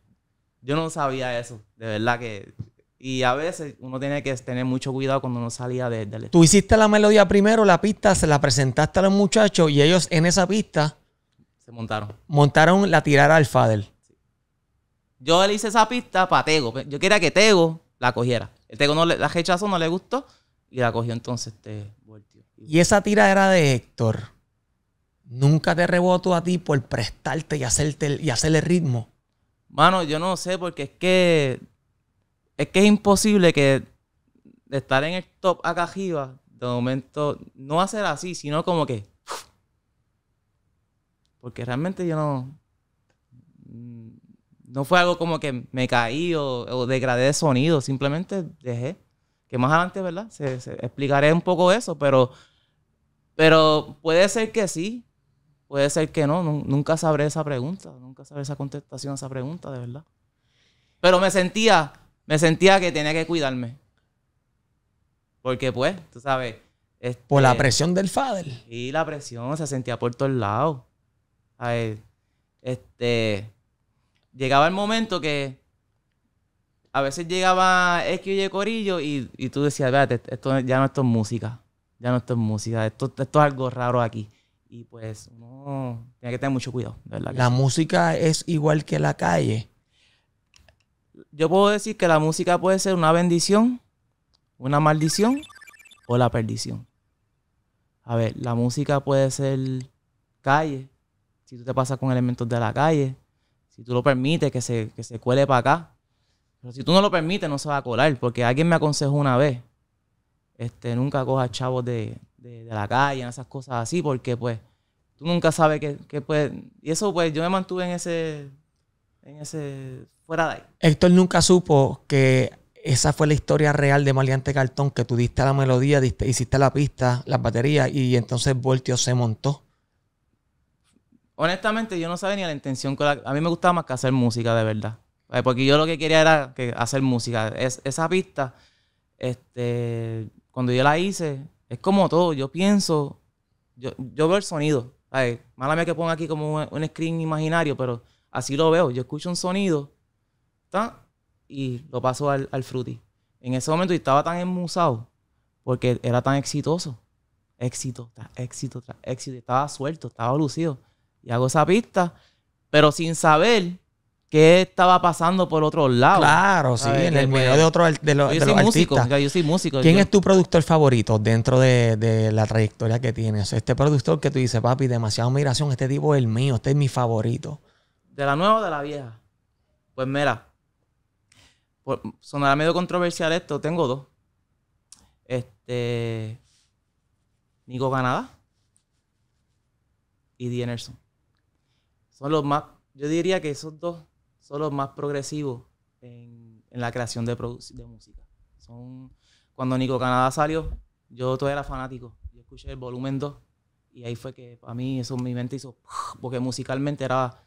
Yo no sabía eso. De verdad que y a veces uno tiene que tener mucho cuidado cuando uno salía de, del... Tú hiciste la melodía primero, la pista, se la presentaste a los muchachos y ellos en esa pista... Se montaron. Montaron la tirada al Fadel. Yo le hice esa pista para Tego. Yo quería que Tego la cogiera. El Tego no la rechazó, no le gustó y la cogió entonces este Y esa tira era de Héctor. Nunca te rebotó a ti por prestarte y, hacerte, y hacerle ritmo. Mano, yo no sé porque es que es que es imposible que estar en el top acá arriba, de momento, no hacer así, sino como que. Porque realmente yo no. No fue algo como que me caí o, degradé de sonido, simplemente dejé. Que más adelante, ¿verdad? Se, explicaré un poco eso, pero. Pero puede ser que sí, puede ser que no. Nunca sabré esa pregunta, nunca sabré esa contestación a esa pregunta, de verdad. Pero me sentía me sentía que tenía que cuidarme. Porque pues, tú sabes. por la este, presión del father. Y la presión se sentía por todos lados. este, llegaba el momento que a veces llegaba X y Corillo y, tú decías, espérate, esto ya no esto es música, ya no esto es música, esto, esto es algo raro aquí. Y pues uno tiene que tener mucho cuidado, La música es igual que la calle yo puedo decir que la música puede ser una bendición, una maldición o la perdición. A ver, la música puede ser calle, si tú te pasas con elementos de la calle, si tú lo permites que se, cuele para acá. Pero si tú no lo permites, no se va a colar, porque alguien me aconsejó una vez, este, nunca cojas chavos de, la calle, en esas cosas así, porque pues tú nunca sabes que, puede... y eso pues yo me mantuve en ese, en ese fuera de ahí. Héctor nunca supo que esa fue la historia real de Maleante Cartón, que tú diste la melodía, diste, hiciste la pista, las baterías, y entonces Voltio se montó. Honestamente, yo no sabía ni la intención. A mí me gustaba más que hacer música, de verdad. Eh, porque yo lo que quería era que hacer música. Es, esa pista, este, cuando yo la hice, es como todo. Yo pienso, yo, veo el sonido. Más Mala mía que ponga aquí como un screen imaginario, pero así lo veo. Yo escucho un sonido y lo paso al, al En ese momento y estaba tan enmusado porque era tan exitoso. Éxito éxito éxito. Estaba suelto, estaba lucido. Y hago esa pista, pero sin saber qué estaba pasando por otro lado. Claro, sí, en el medio de otro los artistas. Yo soy músico. ¿Quién es tu productor favorito dentro de, de, la trayectoria que tienes? Este productor que tú dices, papi, demasiada admiración, este tipo es el mío, este es mi favorito. ¿De la nueva o de la vieja? Pues mira, sonará medio controversial esto, tengo dos. Este. Nico Canadá y Dienerson. Son los más. Yo diría que esos dos son los más progresivos en, la creación de, de música. Son, cuando Nico Canadá salió, yo todavía era fanático. Yo escuché el volumen 2 y ahí fue que para mí eso mi mente hizo. Porque musicalmente era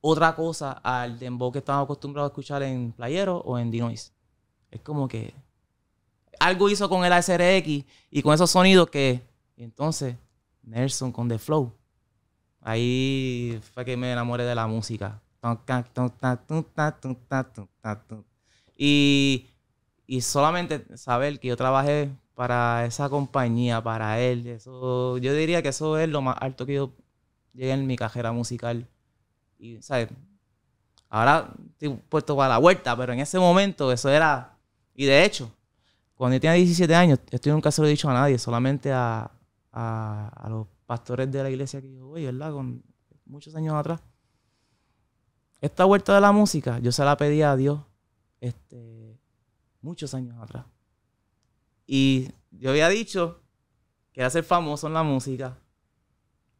otra cosa al dembow que estamos acostumbrados a escuchar en Playero o en Dinois. Es como que algo hizo con el ASRX y con esos sonidos que entonces Nelson con The Flow. Ahí fue que me enamoré de la música. Y, solamente saber que yo trabajé para esa compañía, para él, yo diría que eso es lo más alto que yo llegué en mi cajera musical. Y, ¿sabes? Ahora estoy puesto para la vuelta, pero en ese momento eso era... Y de hecho, cuando yo tenía 17 años, esto nunca se lo he dicho a nadie, solamente a, los pastores de la iglesia que yo voy, ¿verdad? Con muchos años atrás. Esta vuelta de la música, yo se la pedí a Dios este, muchos años atrás. Y yo había dicho que era ser famoso en la música.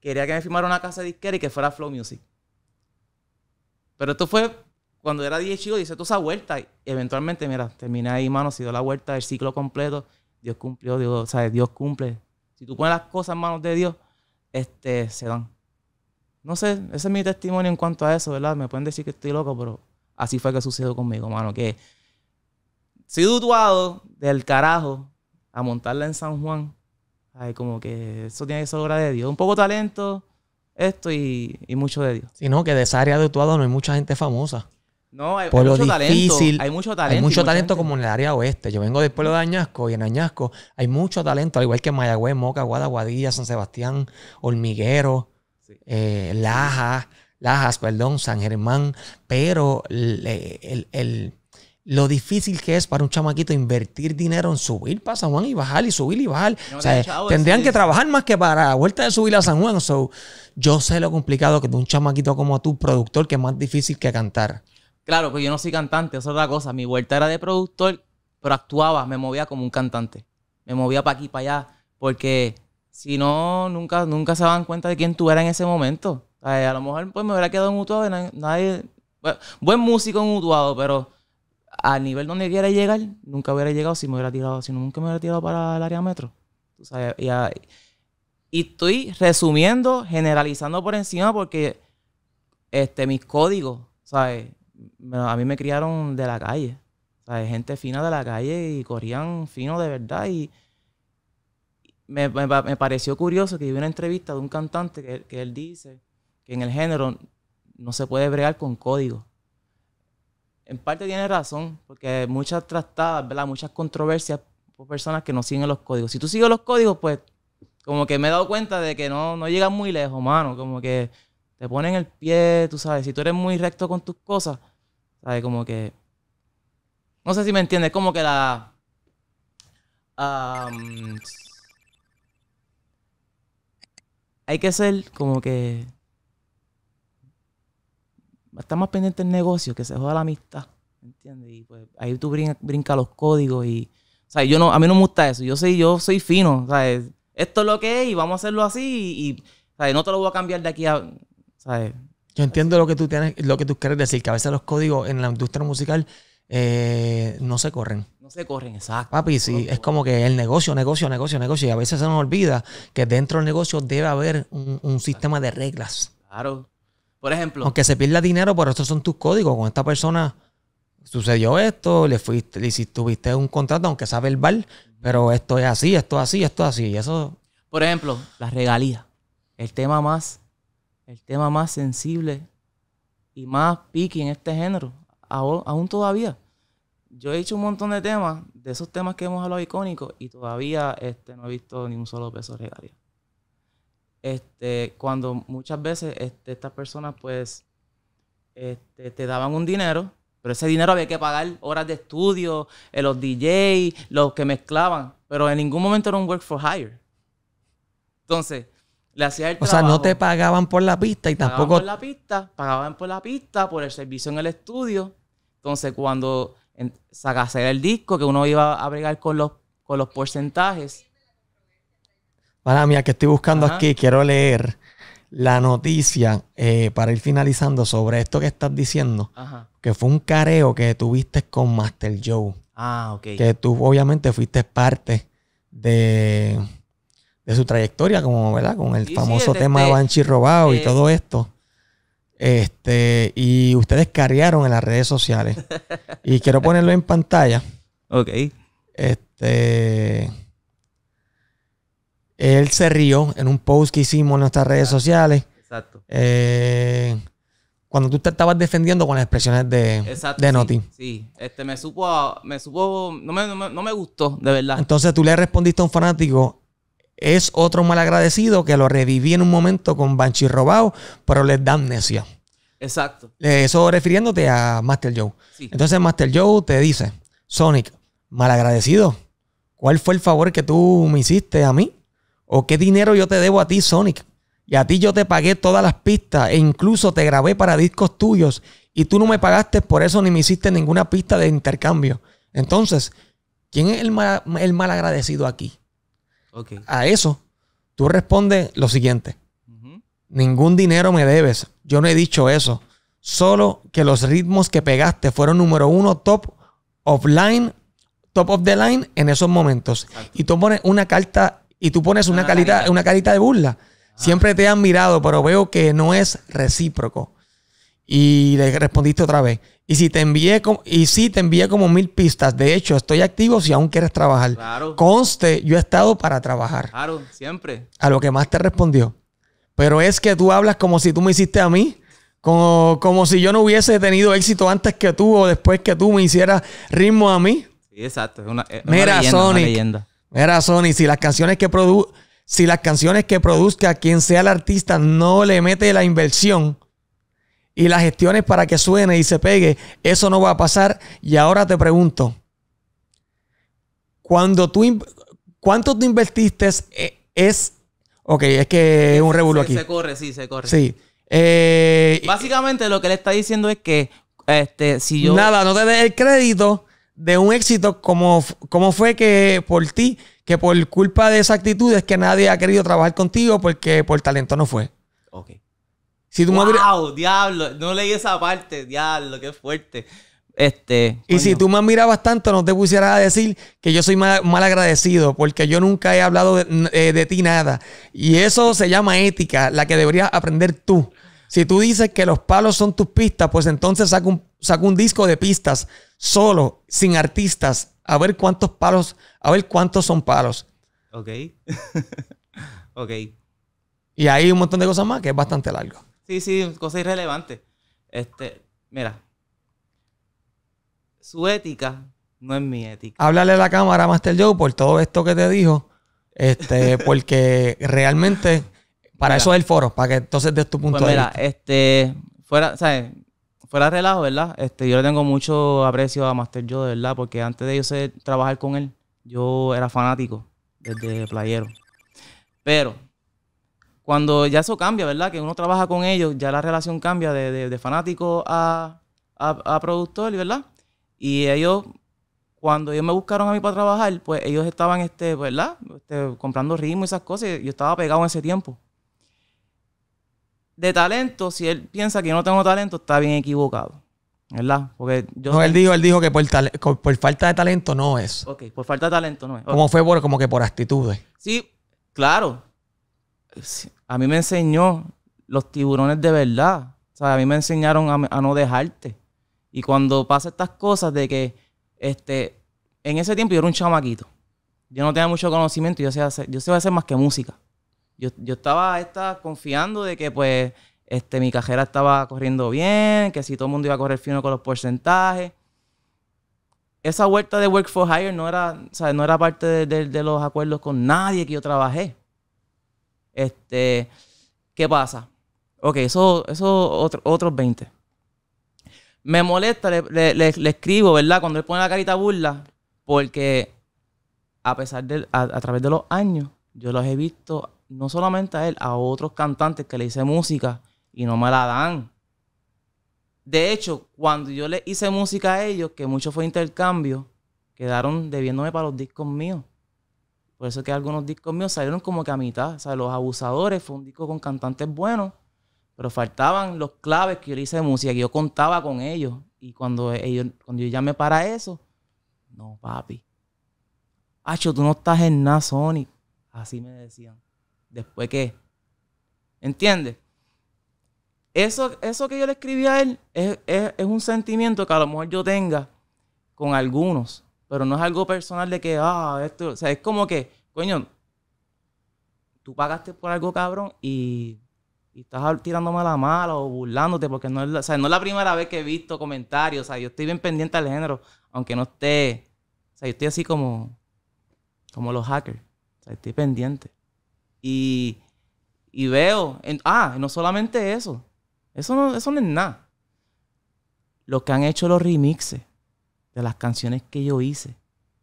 Quería que me firmara una casa de disquera y que fuera Flow Music. Pero esto fue cuando era 10 chicos, hice toda esa vuelta. eventualmente, mira, terminé ahí, mano, si dio la vuelta del ciclo completo. Dios cumplió, Dios, sea, Dios cumple. Si tú pones las cosas en manos de Dios, este, se dan. No sé, ese es mi testimonio en cuanto a eso, ¿verdad? Me pueden decir que estoy loco, pero así fue que sucedió conmigo, mano. Que soy dutuado del carajo a montarla en San Juan. Ay, como que eso tiene que ser obra de Dios. Un poco talento, esto y, mucho de Dios. Sino que de esa área de Utuado no hay mucha gente famosa. No, hay, mucho talento. Hay mucho talento. Hay mucho talento como en el área oeste. Yo vengo del pueblo de Añasco y en Añasco hay mucho talento, al igual que Mayagüez, Moca, Guada, San Sebastián, Olmiguero, eh, Lajas, Lajas, perdón, San Germán. Pero eh, el, el lo difícil que es para un chamaquito invertir dinero en subir para San Juan y bajar y subir y bajar. o sea, tendrían que trabajar más que para la vuelta de subir a San Juan. So, yo sé lo complicado que de un chamaquito como tú, productor, que es más difícil que cantar. Claro, pues yo no soy cantante, eso es otra cosa. Mi vuelta era de productor, pero actuaba, me movía como un cantante. Me movía para aquí, para allá, porque si no, nunca, nunca se daban cuenta de quién tú eras en ese momento. a lo mejor pues, me hubiera quedado en Utuado, nadie, buen músico en Utuado, pero al nivel donde quiera llegar, nunca hubiera llegado si me hubiera tirado, si nunca me hubiera tirado para el área metro. y, estoy resumiendo, generalizando por encima porque este, mis códigos, ¿sabes? A mí me criaron de la calle, ¿sabes? Gente fina de la calle y corrían fino de verdad y me, pareció curioso que vi una entrevista de un cantante que, que él dice que en el género no se puede bregar con códigos en parte tiene razón, porque muchas tratadas ¿verdad? muchas controversias por personas que no siguen los códigos. Si tú sigues los códigos, pues como que me he dado cuenta de que no, no llegas muy lejos, mano. Como que te ponen el pie, tú sabes, si tú eres muy recto con tus cosas, ¿sabes? Como que... No sé si me entiendes, como que la... hay que ser como que está más pendiente el negocio, que se joda la amistad. ¿Entiendes? Y pues ahí tú brinca, los códigos y. O sea, yo no, a mí no me gusta eso. Yo soy, yo soy fino. ¿sabes? Esto es lo que es y vamos a hacerlo así. Y, ¿sabes? no te lo voy a cambiar de aquí a. ¿sabes? Yo entiendo lo que tú tienes, lo que tú quieres decir, que a veces los códigos en la industria musical eh, no se corren. No se corren, exacto. Papi, sí, es como que el negocio, negocio, negocio, negocio. Y a veces se nos olvida que dentro del negocio debe haber un sistema de reglas. Claro. Por ejemplo. Aunque se pierda dinero, pero estos son tus códigos. Con esta persona sucedió esto, le fuiste, le tuviste un contrato, aunque sea verbal, pero esto es así, esto es así, esto es así. Y eso. Por ejemplo, las regalías. El tema más, el tema más sensible y más piqui en este género. Aún, todavía. Yo he hecho un montón de temas, de esos temas que hemos hablado icónicos, y todavía este, no he visto ni un solo peso de regalías este, cuando muchas veces este, estas personas pues este, te daban un dinero, pero ese dinero había que pagar horas de estudio, eh, los DJ, los que mezclaban, pero en ningún momento era un work for hire. Entonces, le hacía el O sea, no te pagaban por la pista y tampoco... Por la pista, pagaban por la pista, por el servicio en el estudio. Entonces, cuando sacase el disco, que uno iba a bregar con los, con los porcentajes, para a que estoy buscando aquí, quiero leer la noticia eh, para ir finalizando sobre esto que estás diciendo, que fue un careo que tuviste con Master Joe. Ah, ok. Que tú obviamente fuiste parte de, de su trayectoria, como, ¿verdad? Con el famoso tema de, este Banshee robado y todo esto. Este, y ustedes carearon en las redes sociales. (laughs) y quiero ponerlo en pantalla. Ok. Este. Él se rió en un post que hicimos en nuestras redes sociales. Exacto. Eh, cuando tú te estabas defendiendo con las expresiones de, de Noti. Sí, este me supo, me no me, me, gustó, de verdad. Entonces tú le respondiste a un fanático, es otro malagradecido que lo reviví en un momento con Banshee robado, pero le da amnesia. Exacto. Eh, eso refiriéndote a Master Joe. Entonces Master Joe te dice, Sonic, malagradecido, ¿cuál fue el favor que tú me hiciste a mí? ¿O qué dinero yo te debo a ti, Sonic? Y a ti yo te pagué todas las pistas e incluso te grabé para discos tuyos y tú no me pagaste por eso ni me hiciste ninguna pista de intercambio. Entonces, ¿quién es el, mal, agradecido aquí? A eso, tú respondes lo siguiente. Ningún dinero me debes. Yo no he dicho eso. Solo que los ritmos que pegaste fueron número uno top of line, top of the line en esos momentos. Y tú pones una carta y tú pones una, carita. una carita de burla. Siempre te han mirado, pero veo que no es recíproco. Y le respondiste otra vez. Y si te envié como, y si te como mil pistas. De hecho, estoy activo si aún quieres trabajar. Conste, yo he estado para trabajar. Claro, siempre. A lo que más te respondió. Pero es que tú hablas como si tú me hiciste a mí. Como, como si yo no hubiese tenido éxito antes que tú o después que tú me hicieras ritmo a mí. Sí, exacto. Mira, leyenda, era Sony, si las canciones que produ si las canciones que produzca quien sea el artista no le mete la inversión y las gestiones para que suene y se pegue, eso no va a pasar. Y ahora te pregunto, cuando tú ¿cuánto tú invertiste eh, es... Ok, es que es un revuelo aquí. Se corre, sí, se corre. Sí. Eh, Básicamente lo que le está diciendo es que este, si yo... Nada, no te des el crédito de un éxito como, como fue que por ti, que por culpa de esa actitud es que nadie ha querido trabajar contigo porque por talento no fue. Ok. Si tú wow, diablo, no leí esa parte, diablo, qué fuerte. Este, y si tú me mirabas tanto, no te pusieras a decir que yo soy mal, mal agradecido, porque yo nunca he hablado de, eh, de ti nada. Y eso se llama ética, la que deberías aprender tú. Si tú dices que los palos son tus pistas, pues entonces saca un sacó un disco de pistas solo, sin artistas, a ver cuántos palos, a ver cuántos son palos. Ok. (laughs) ok. Y hay un montón de cosas más que es bastante largo. Sí, sí, cosas irrelevantes. Este, mira. Su ética no es mi ética. Háblale a la cámara, Master Joe, por todo esto que te dijo. Este, (laughs) porque realmente para eso es el foro, para que entonces des tu punto pues de vista. Mira, este, fuera, ¿sabes? Fue de relajo, ¿verdad? Este, yo le tengo mucho aprecio a Master Joe, verdad, porque antes de yo trabajar con él, yo era fanático desde playero. Pero cuando ya eso cambia, ¿verdad? Que uno trabaja con ellos, ya la relación cambia de, fanático a, a, productor, ¿verdad? Y ellos, cuando ellos me buscaron a mí para trabajar, pues ellos estaban, este, ¿verdad? Este, comprando ritmo y esas cosas. Y yo estaba pegado en ese tiempo de talento, si él piensa que yo no tengo talento, está bien equivocado. ¿Verdad? Porque yo. No, él dijo, él dijo que por, falta de talento no es. Ok, por falta de talento no es. Como fue como que por actitudes. Sí, claro. A mí me enseñó los tiburones de verdad. O sea, a mí me enseñaron a, no dejarte. Y cuando pasa estas cosas de que, este, en ese tiempo yo era un chamaquito. Yo no tenía mucho conocimiento, yo sé yo sé hacer más que música yo, estaba confiando de que pues este, mi cajera estaba corriendo bien, que si todo el mundo iba a correr fino con los porcentajes. Esa vuelta de Work for Hire no era, no era parte de, los acuerdos con nadie que yo trabajé. Este, ¿Qué pasa? Ok, eso, eso otros 20. Me molesta, le, escribo, ¿verdad? Cuando él pone la carita burla, porque a pesar de, a través de los años, yo los he visto no solamente a él, a otros cantantes que le hice música y no me la dan. De hecho, cuando yo le hice música a ellos, que mucho fue intercambio, quedaron debiéndome para los discos míos. Por eso que algunos discos míos salieron como que a mitad. O sea, Los Abusadores fue un disco con cantantes buenos, pero faltaban los claves que yo le hice música, que yo contaba con ellos. Y cuando, ellos, cuando yo llamé para eso, no, papi. Hacho, tú no estás en nada, Sony. Así me decían después qué. ¿Entiendes? Eso, eso que yo le escribí a él es, un sentimiento que a lo mejor yo tenga con algunos, pero no es algo personal de que, ah, esto, o sea, es como que, coño, tú pagaste por algo cabrón y, estás tirándome la mala o burlándote, porque no es, la, no la primera vez que he visto comentarios, o sea, yo estoy bien pendiente al género, aunque no esté, o sea, yo estoy así como, como los hackers, o sea, estoy pendiente. Y, veo, ah, no solamente eso, eso no, eso no es nada. Lo que han hecho los remixes de las canciones que yo hice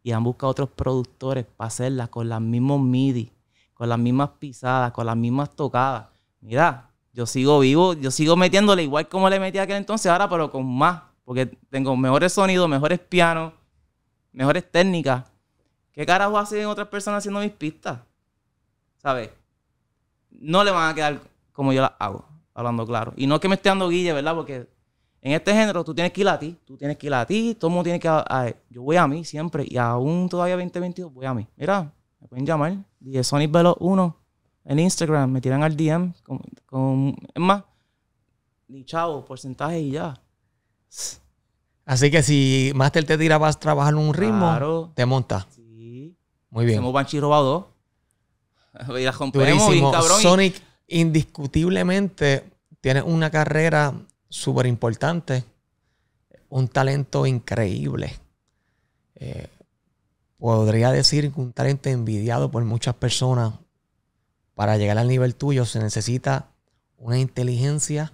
y han buscado otros productores para hacerlas con las mismos MIDI, con las mismas pisadas, con las mismas tocadas. Mira, yo sigo vivo, yo sigo metiéndole igual como le metí aquel entonces ahora, pero con más, porque tengo mejores sonidos, mejores pianos, mejores técnicas. ¿Qué carajo hacen otras personas haciendo mis pistas? ¿sabes? No le van a quedar como yo las hago, hablando claro. Y no es que me esté dando guille, ¿verdad? Porque en este género tú tienes que ir a ti, tú tienes que ir a ti, todo el mundo tiene que a, Yo voy a mí siempre y aún todavía 2022 voy a mí. Mira, me pueden llamar, dije Sonic 1 en Instagram, me tiran al DM con, es más, ni chavo, porcentaje y ya. Así que si Master te tira vas a trabajar en un ritmo, te monta. Sí. Muy bien. Somos Banchi Robado (laughs) Sonic, indiscutiblemente, tiene una carrera súper importante. Un talento increíble. Eh, podría decir que un talento envidiado por muchas personas. Para llegar al nivel tuyo se necesita una inteligencia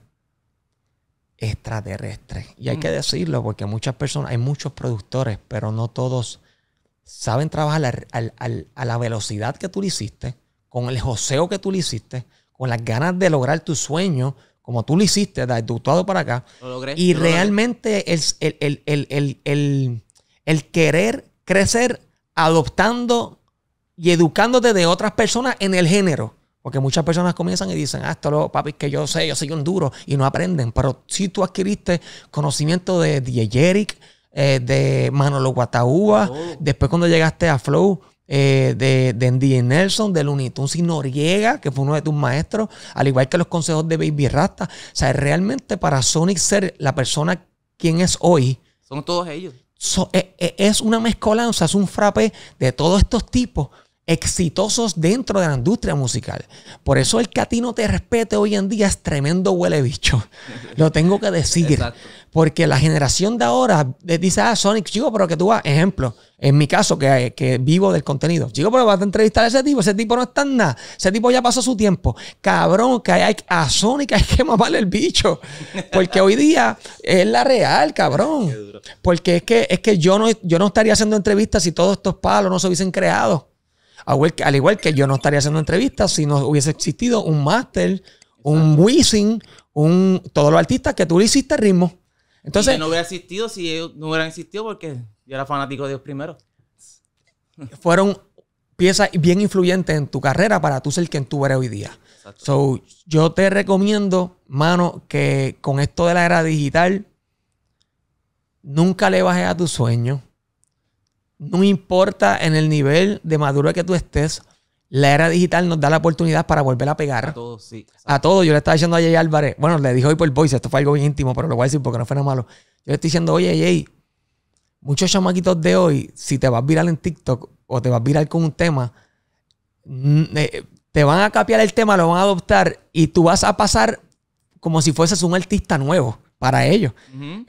extraterrestre. Y hay mm. que decirlo porque muchas personas, hay muchos productores, pero no todos saben trabajar a la velocidad que tú lo hiciste con el joseo que tú le hiciste, con las ganas de lograr tu sueño, como tú lo hiciste, de para acá. y realmente el, el, el, el, querer crecer adoptando y educándote de otras personas en el género. Porque muchas personas comienzan y dicen, ah, esto lo, papi, que yo sé, yo soy un duro, y no aprenden. Pero si tú adquiriste conocimiento de DJ eh, de Manolo guataúa después cuando llegaste a Flow, eh, de, Andy Nelson, de Looney Tunes Noriega, que fue uno de tus maestros, al igual que los consejos de Baby Rasta. O sea, realmente para Sonic ser la persona quien es hoy. Son todos ellos. es, eh, eh, es, una mezcolanza, es un frappe de todos estos tipos exitosos dentro de la industria musical. Por eso el que a ti no te respete hoy en día es tremendo huele bicho. (laughs) Lo tengo que decir. Porque la generación de ahora eh, dice, ah, Sonic, chico, pero que tú vas, ejemplo, en mi caso, que, que vivo del contenido. Chico, pero vas a entrevistar a ese tipo, ese tipo no está en nada, ese tipo ya pasó su tiempo. Cabrón, que hay, a Sonic hay que mamarle el bicho. Porque hoy día es la real, cabrón. Porque es que, es que yo, no, yo no estaría haciendo entrevistas si todos estos palos no se hubiesen creado. Al igual que yo no estaría haciendo entrevistas si no hubiese existido un máster, un Wizzing, un todos los artistas que tú le hiciste ritmo. Entonces, no hubiera existido si ellos no hubieran existido porque yo era fanático de ellos primero. (laughs) Fueron piezas bien influyentes en tu carrera para tú ser quien tú eres hoy día. So, yo te recomiendo, mano, que con esto de la era digital, nunca le bajes a tu sueño. No importa en el nivel de madura que tú estés, la era digital nos da la oportunidad para volver a pegar. A todos, Yo le estaba diciendo a Jay Álvarez, bueno, le dijo hoy por voice, esto fue algo bien íntimo, pero lo voy a decir porque no fue nada malo. Yo le estoy diciendo, oye, Jay, muchos chamaquitos de hoy, si te vas viral en TikTok o te vas viral con un tema, mm, eh, te van a capiar el tema, lo van a adoptar y tú vas a pasar como si fueses un artista nuevo para ellos.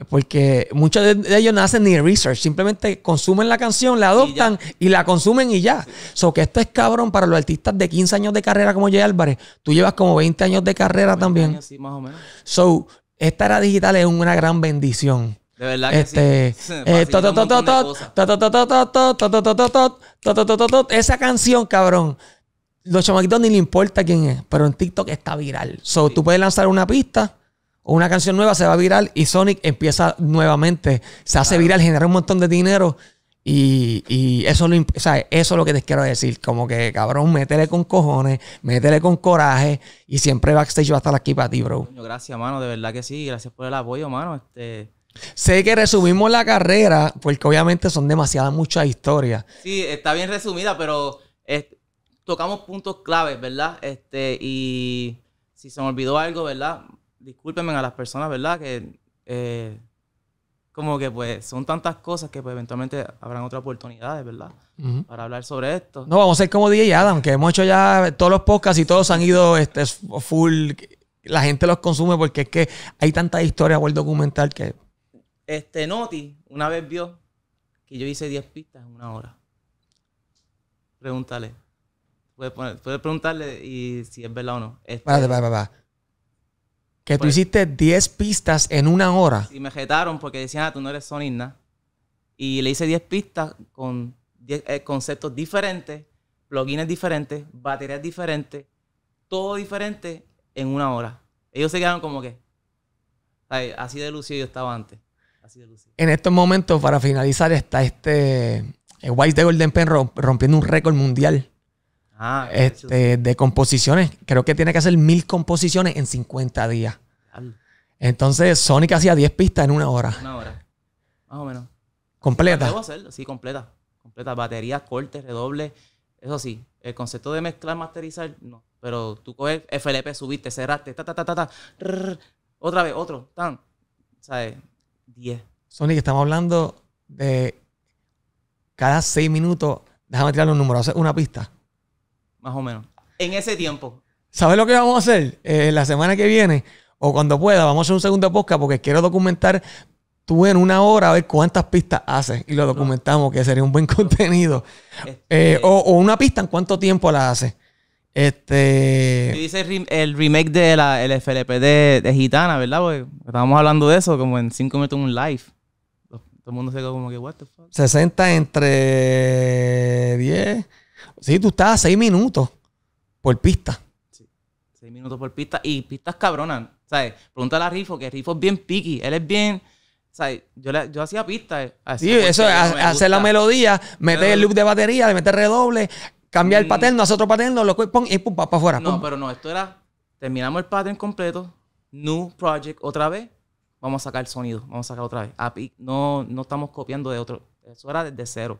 Porque muchos de, ellos no hacen ni research, simplemente consumen la canción, la adoptan y, la consumen y ya. So que esto es cabrón para los artistas de 15 años de carrera como Jay Álvarez. Tú llevas como 20 años de carrera también. Así más o menos. So, esta era digital es una gran bendición. De verdad que Esa canción, cabrón. Los chamaquitos ni le importa quién es, pero en TikTok está viral. So, tú puedes lanzar una pista una canción nueva se va viral y Sonic empieza nuevamente, se hace viral, genera un montón de dinero. Y, eso, eso es lo que te quiero decir. Como que, cabrón, métele con cojones, métele con coraje. Y siempre backstage va a estar aquí para ti, bro. Gracias, mano. De verdad que sí. Gracias por el apoyo, mano. Este... Sé que resumimos la carrera porque obviamente son demasiadas muchas historias. Sí, está bien resumida, pero tocamos puntos claves, ¿verdad? Este, y si se me olvidó algo, ¿verdad? discúlpenme a las personas, ¿verdad? Que eh, como que pues son tantas cosas que pues eventualmente habrán otras oportunidades, ¿verdad? Para hablar sobre esto. No, vamos a ser como DJ Adam, que hemos hecho ya todos los podcasts y todos han ido este, full. La gente los consume porque es que hay tantas historias o el documental que. Este Noti una vez vio que yo hice 10 pistas en una hora. Pregúntale. Puedes, preguntarle y si es verdad o no. Este, párate, párate, que tú pues- hiciste 10 pistas en una hora. Y me jetaron porque decían, ah, tú no eres Sonina Y le hice 10 pistas con 10 eh, conceptos diferentes, plugins diferentes, baterías diferentes, todo diferente en una hora. Ellos se quedaron como que, así de lucido yo estaba antes. En estos momentos, para finalizar, está este el eh, White de Golden Pen rompiendo un récord mundial. Ah, este, de composiciones. Creo que tiene que hacer mil composiciones en 50 días. Entonces, Sonic hacía 10 pistas en una hora. Una hora. Más o menos. ¿Completa? Debo hacerlo, sí, completa. Completa. Baterías, cortes, redoble. Eso sí, el concepto de mezclar, masterizar, no. Pero tú coges FLP, subiste, cerraste, ta, ta, ta, ta, ta. otra vez, otro, tan. ¿Sabes? 10. Sonic, estamos hablando de cada 6 minutos. Déjame tirar los números, una pista. Más o menos. En ese tiempo. ¿Sabes lo que vamos a hacer? Eh, la semana que viene o cuando pueda, vamos a hacer un segundo podcast porque quiero documentar tú en una hora a ver cuántas pistas haces y lo documentamos, que sería un buen contenido. Este eh, o, una pista, ¿en cuánto tiempo la haces? Este. el remake de la FLP de, Gitana, ¿verdad? Porque estábamos hablando de eso como en cinco minutos un live. Todo el mundo se quedó como que, what the fuck. 60 entre 10. Sí, tú estás a 6 minutos por pista. Sí. 6 minutos por pista. Y pistas cabronas. ¿Sabes? Pregúntale a Rifo, que Rifo es bien picky. Él es bien. ¿Sabes? Yo, yo hacía pistas. Sí, eso, hacer la melodía, meter el loop de batería, le meter redoble, cambiar el mm. paterno, hacer otro pattern, lo pon, y pum, para afuera. No, pero no, esto era. Terminamos el pattern completo, new project otra vez, vamos a sacar el sonido, vamos a sacar otra vez. Ah, no, no estamos copiando de otro. Eso era desde cero.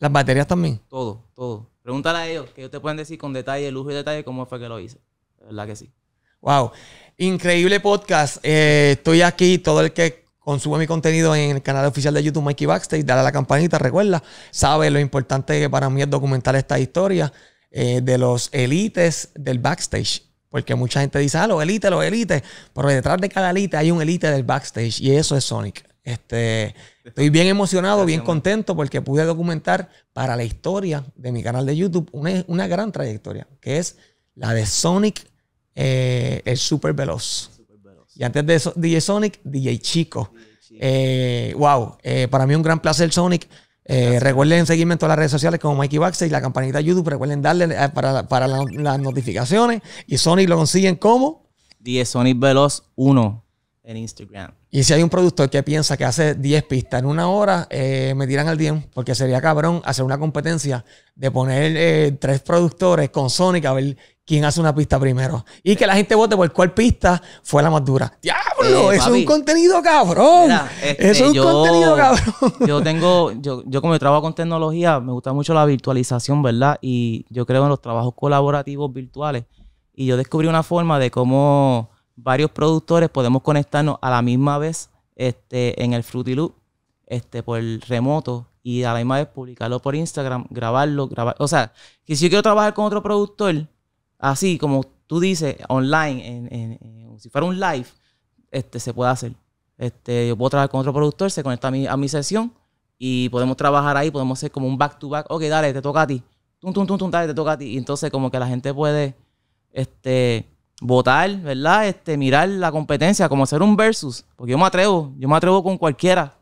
¿Las baterías también? Todo, todo. Pregúntale a ellos, que ellos te pueden decir con detalle, lujo y detalle, cómo fue que lo hice. La verdad que sí. Wow. Increíble podcast. Eh, estoy aquí. Todo el que consume mi contenido en el canal oficial de YouTube Mikey Backstage, dale a la campanita, recuerda. Sabe lo importante que para mí es documentar esta historia eh, de los elites del backstage. Porque mucha gente dice, ah, los elites, los elites. Pero detrás de cada elite hay un elite del backstage. Y eso es Sonic. Este, estoy bien emocionado, bien contento porque pude documentar para la historia de mi canal de YouTube una, una gran trayectoria, que es la de Sonic eh, es el Super Veloz. Y antes de eso, DJ Sonic, DJ Chico. Eh, wow, eh, para mí un gran placer, Sonic. recuerden seguirme en todas las redes sociales como Mikey Baxter y la campanita de YouTube. Recuerden darle para, las notificaciones. Y Sonic lo consiguen como DJ Sonic Veloz 1 en Instagram. Y si hay un productor que piensa que hace 10 pistas en una hora, me tiran al 10, porque sería cabrón hacer una competencia de poner tres productores con Sonic a ver quién hace una pista primero. Y que la gente vote por cuál pista fue la más dura. ¡Diablo! Eh, eso es un contenido cabrón. eso es este, un contenido cabrón. (laughs) Yo tengo, yo, yo como trabajo con tecnología, me gusta mucho la virtualización, ¿verdad? Y yo creo en los trabajos colaborativos virtuales. Y yo descubrí una forma de cómo varios productores podemos conectarnos a la misma vez este, en el Fruity Loop, este, por remoto, y a la misma vez publicarlo por Instagram, grabarlo, grabar. O sea, que si yo quiero trabajar con otro productor, así como tú dices, online, en, si fuera un live, este, se puede hacer. Este, yo puedo trabajar con otro productor, se conecta a mi, a mi sesión y podemos trabajar ahí, podemos hacer como un back-to-back. Ok, dale, te toca a ti. Tum, tum, tum, tum, dale, te toca a ti. Y entonces como que la gente puede este, votar, ¿verdad? Este, mirar la competencia, como hacer un versus. Porque yo me atrevo, yo me atrevo con cualquiera.